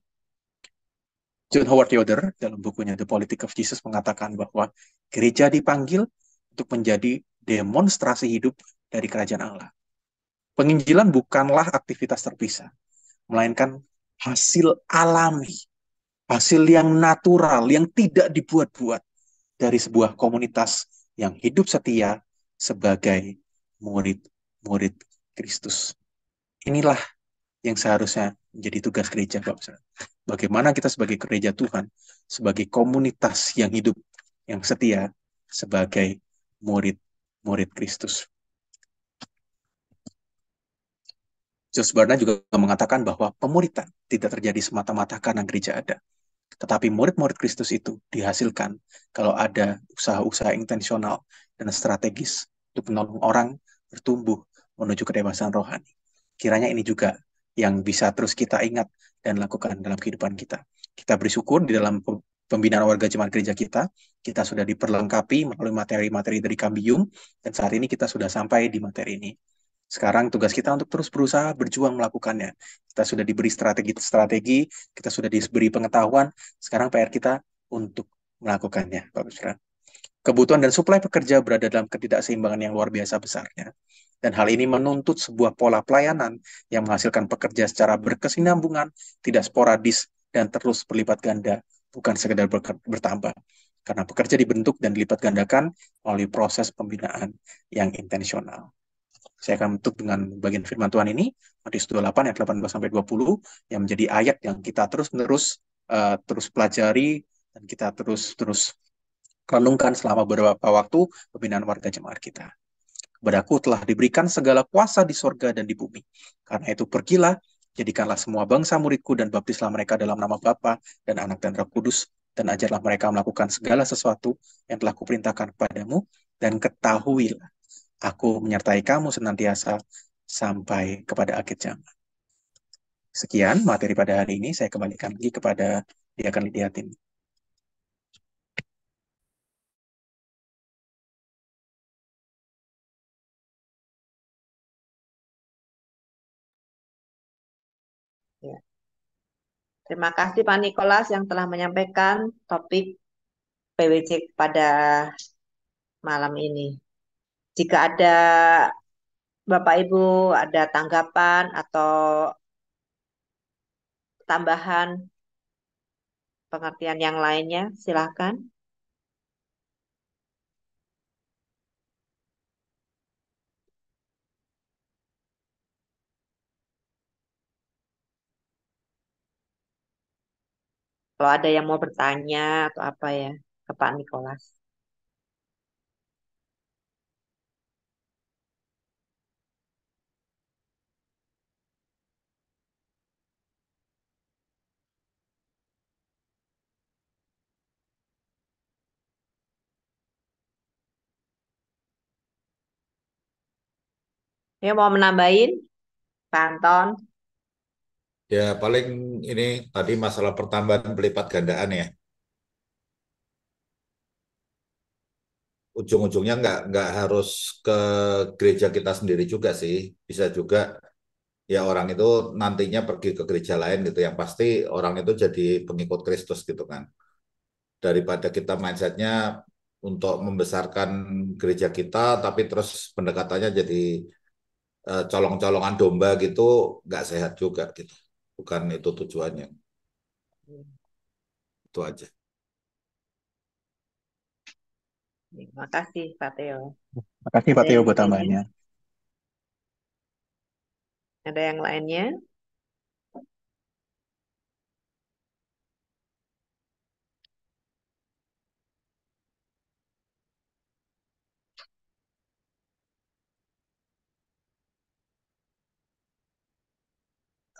John Howard Yoder dalam bukunya The Politics of Jesus mengatakan bahwa gereja dipanggil untuk menjadi demonstrasi hidup dari kerajaan Allah. Penginjilan bukanlah aktivitas terpisah, melainkan hasil alami, hasil yang natural, yang tidak dibuat-buat dari sebuah komunitas yang hidup setia sebagai murid-murid Kristus. Inilah yang seharusnya menjadi tugas gereja, Bagaimana kita sebagai gereja Tuhan, sebagai komunitas yang hidup, yang setia, sebagai murid murid Kristus. Jos Barna juga mengatakan bahwa pemuritan tidak terjadi semata-mata karena gereja ada. Tetapi murid-murid Kristus itu dihasilkan kalau ada usaha-usaha intensional dan strategis untuk menolong orang bertumbuh menuju kedewasaan rohani. Kiranya ini juga yang bisa terus kita ingat dan lakukan dalam kehidupan kita. Kita bersyukur di dalam pembinaan warga jemaat gereja kita. Kita sudah diperlengkapi melalui materi-materi dari Kambium, dan saat ini kita sudah sampai di materi ini. Sekarang tugas kita untuk terus berusaha berjuang melakukannya. Kita sudah diberi strategi-strategi, kita sudah diberi pengetahuan. Sekarang PR kita untuk melakukannya, Kebutuhan dan suplai pekerja berada dalam ketidakseimbangan yang luar biasa besarnya. Dan hal ini menuntut sebuah pola pelayanan yang menghasilkan pekerja secara berkesinambungan, tidak sporadis, dan terus berlipat ganda bukan sekedar bertambah karena pekerja dibentuk dan dilipat gandakan oleh proses pembinaan yang intensional. Saya akan bentuk dengan bagian firman Tuhan ini, Matius 28 ayat 18 sampai 20 yang menjadi ayat yang kita terus-menerus uh, terus pelajari dan kita terus-terus renungkan selama beberapa waktu pembinaan warga jemaat kita. Kepadaku telah diberikan segala kuasa di sorga dan di bumi. Karena itu pergilah Jadikanlah semua bangsa muridku dan baptislah mereka dalam nama Bapa dan Anak dan Roh Kudus, dan ajarlah mereka melakukan segala sesuatu yang telah kuperintahkan kepadamu, dan ketahuilah, aku menyertai kamu senantiasa sampai kepada akhir zaman. Sekian materi pada hari ini, saya kembalikan lagi kepada dia akan lihatin Terima kasih Pak Nikolas yang telah menyampaikan topik PWC pada malam ini. Jika ada Bapak Ibu ada tanggapan atau tambahan pengertian yang lainnya, silakan. Kalau ada yang mau bertanya atau apa ya ke Pak Nikolas. Ya mau menambahin, Pak Anton. Ya paling ini tadi masalah pertambahan pelipat gandaan ya. Ujung-ujungnya nggak nggak harus ke gereja kita sendiri juga sih, bisa juga ya orang itu nantinya pergi ke gereja lain gitu. Yang pasti orang itu jadi pengikut Kristus gitu kan. Daripada kita mindsetnya untuk membesarkan gereja kita, tapi terus pendekatannya jadi eh, colong-colongan domba gitu, nggak sehat juga gitu bukan itu tujuannya itu aja terima kasih Pak Teo terima kasih Pak Teo buat tambahannya ada yang lainnya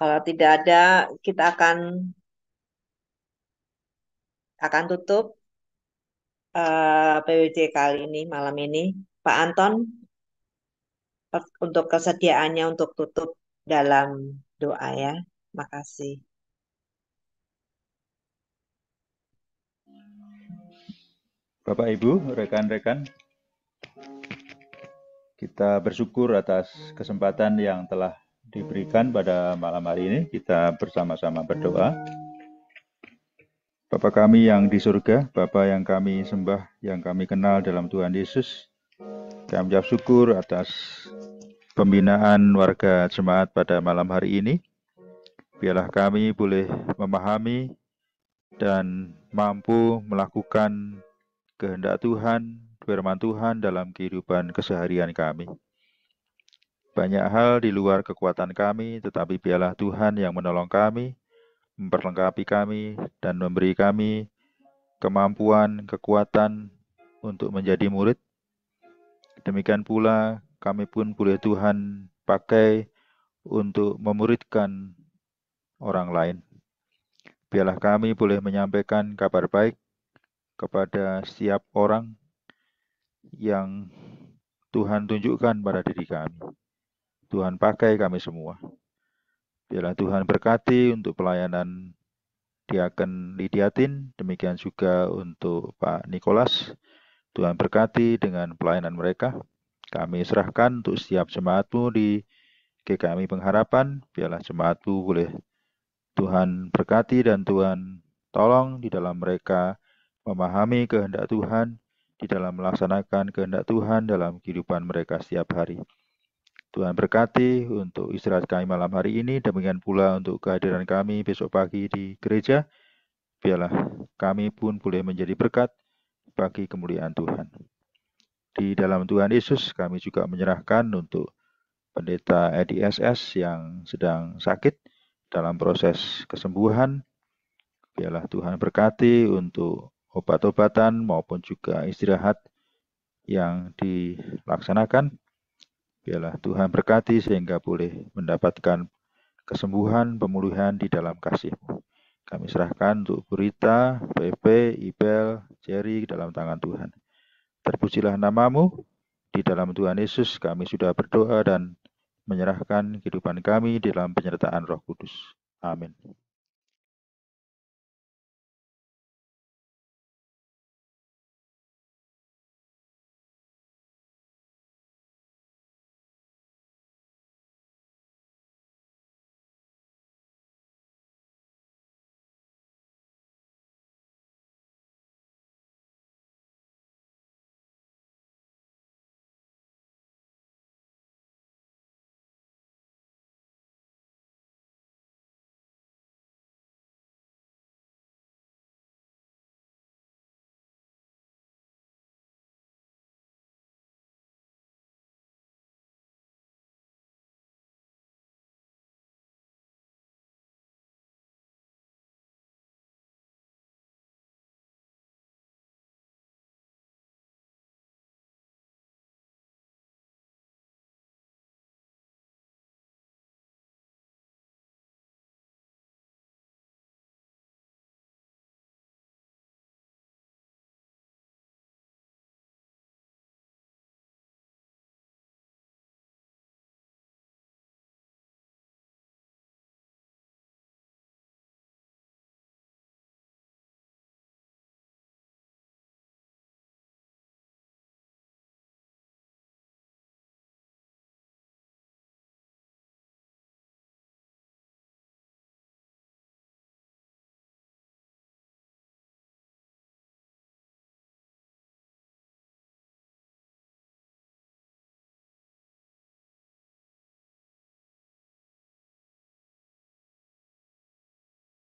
Kalau tidak ada, kita akan akan tutup uh, eh, PWJ kali ini malam ini. Pak Anton, untuk kesediaannya untuk tutup dalam doa ya. Makasih. Bapak Ibu, rekan-rekan, kita bersyukur atas kesempatan yang telah diberikan hmm. pada malam hari ini, kita bersama-sama berdoa. Bapa kami yang di surga, Bapa yang kami sembah, yang kami kenal dalam Tuhan Yesus, kami ucap syukur atas pembinaan warga jemaat pada malam hari ini. Biarlah kami boleh memahami dan mampu melakukan kehendak Tuhan, firman Tuhan dalam kehidupan keseharian kami. Banyak hal di luar kekuatan kami, tetapi biarlah Tuhan yang menolong kami, memperlengkapi kami, dan memberi kami kemampuan, kekuatan untuk menjadi murid. Demikian pula kami pun boleh Tuhan pakai untuk memuridkan orang lain. Biarlah kami boleh menyampaikan kabar baik kepada setiap orang yang Tuhan tunjukkan pada diri kami. Tuhan pakai kami semua. Biarlah Tuhan berkati untuk pelayanan Diaken Lidiatin, demikian juga untuk Pak Nikolas. Tuhan berkati dengan pelayanan mereka. Kami serahkan untuk setiap jemaatmu di kami Pengharapan, biarlah jemaatmu boleh Tuhan berkati dan Tuhan tolong di dalam mereka memahami kehendak Tuhan, di dalam melaksanakan kehendak Tuhan dalam kehidupan mereka setiap hari. Tuhan berkati untuk istirahat kami malam hari ini, demikian pula untuk kehadiran kami besok pagi di gereja. Biarlah kami pun boleh menjadi berkat bagi kemuliaan Tuhan. Di dalam Tuhan Yesus kami juga menyerahkan untuk pendeta Edi SS yang sedang sakit dalam proses kesembuhan. Biarlah Tuhan berkati untuk obat-obatan maupun juga istirahat yang dilaksanakan. Biarlah Tuhan berkati sehingga boleh mendapatkan kesembuhan, pemulihan di dalam kasih-Mu. Kami serahkan untuk Berita PP, Ibel, Jerry dalam tangan Tuhan. Terpujilah namamu, di dalam Tuhan Yesus kami sudah berdoa dan menyerahkan kehidupan kami di dalam penyertaan roh kudus. Amin.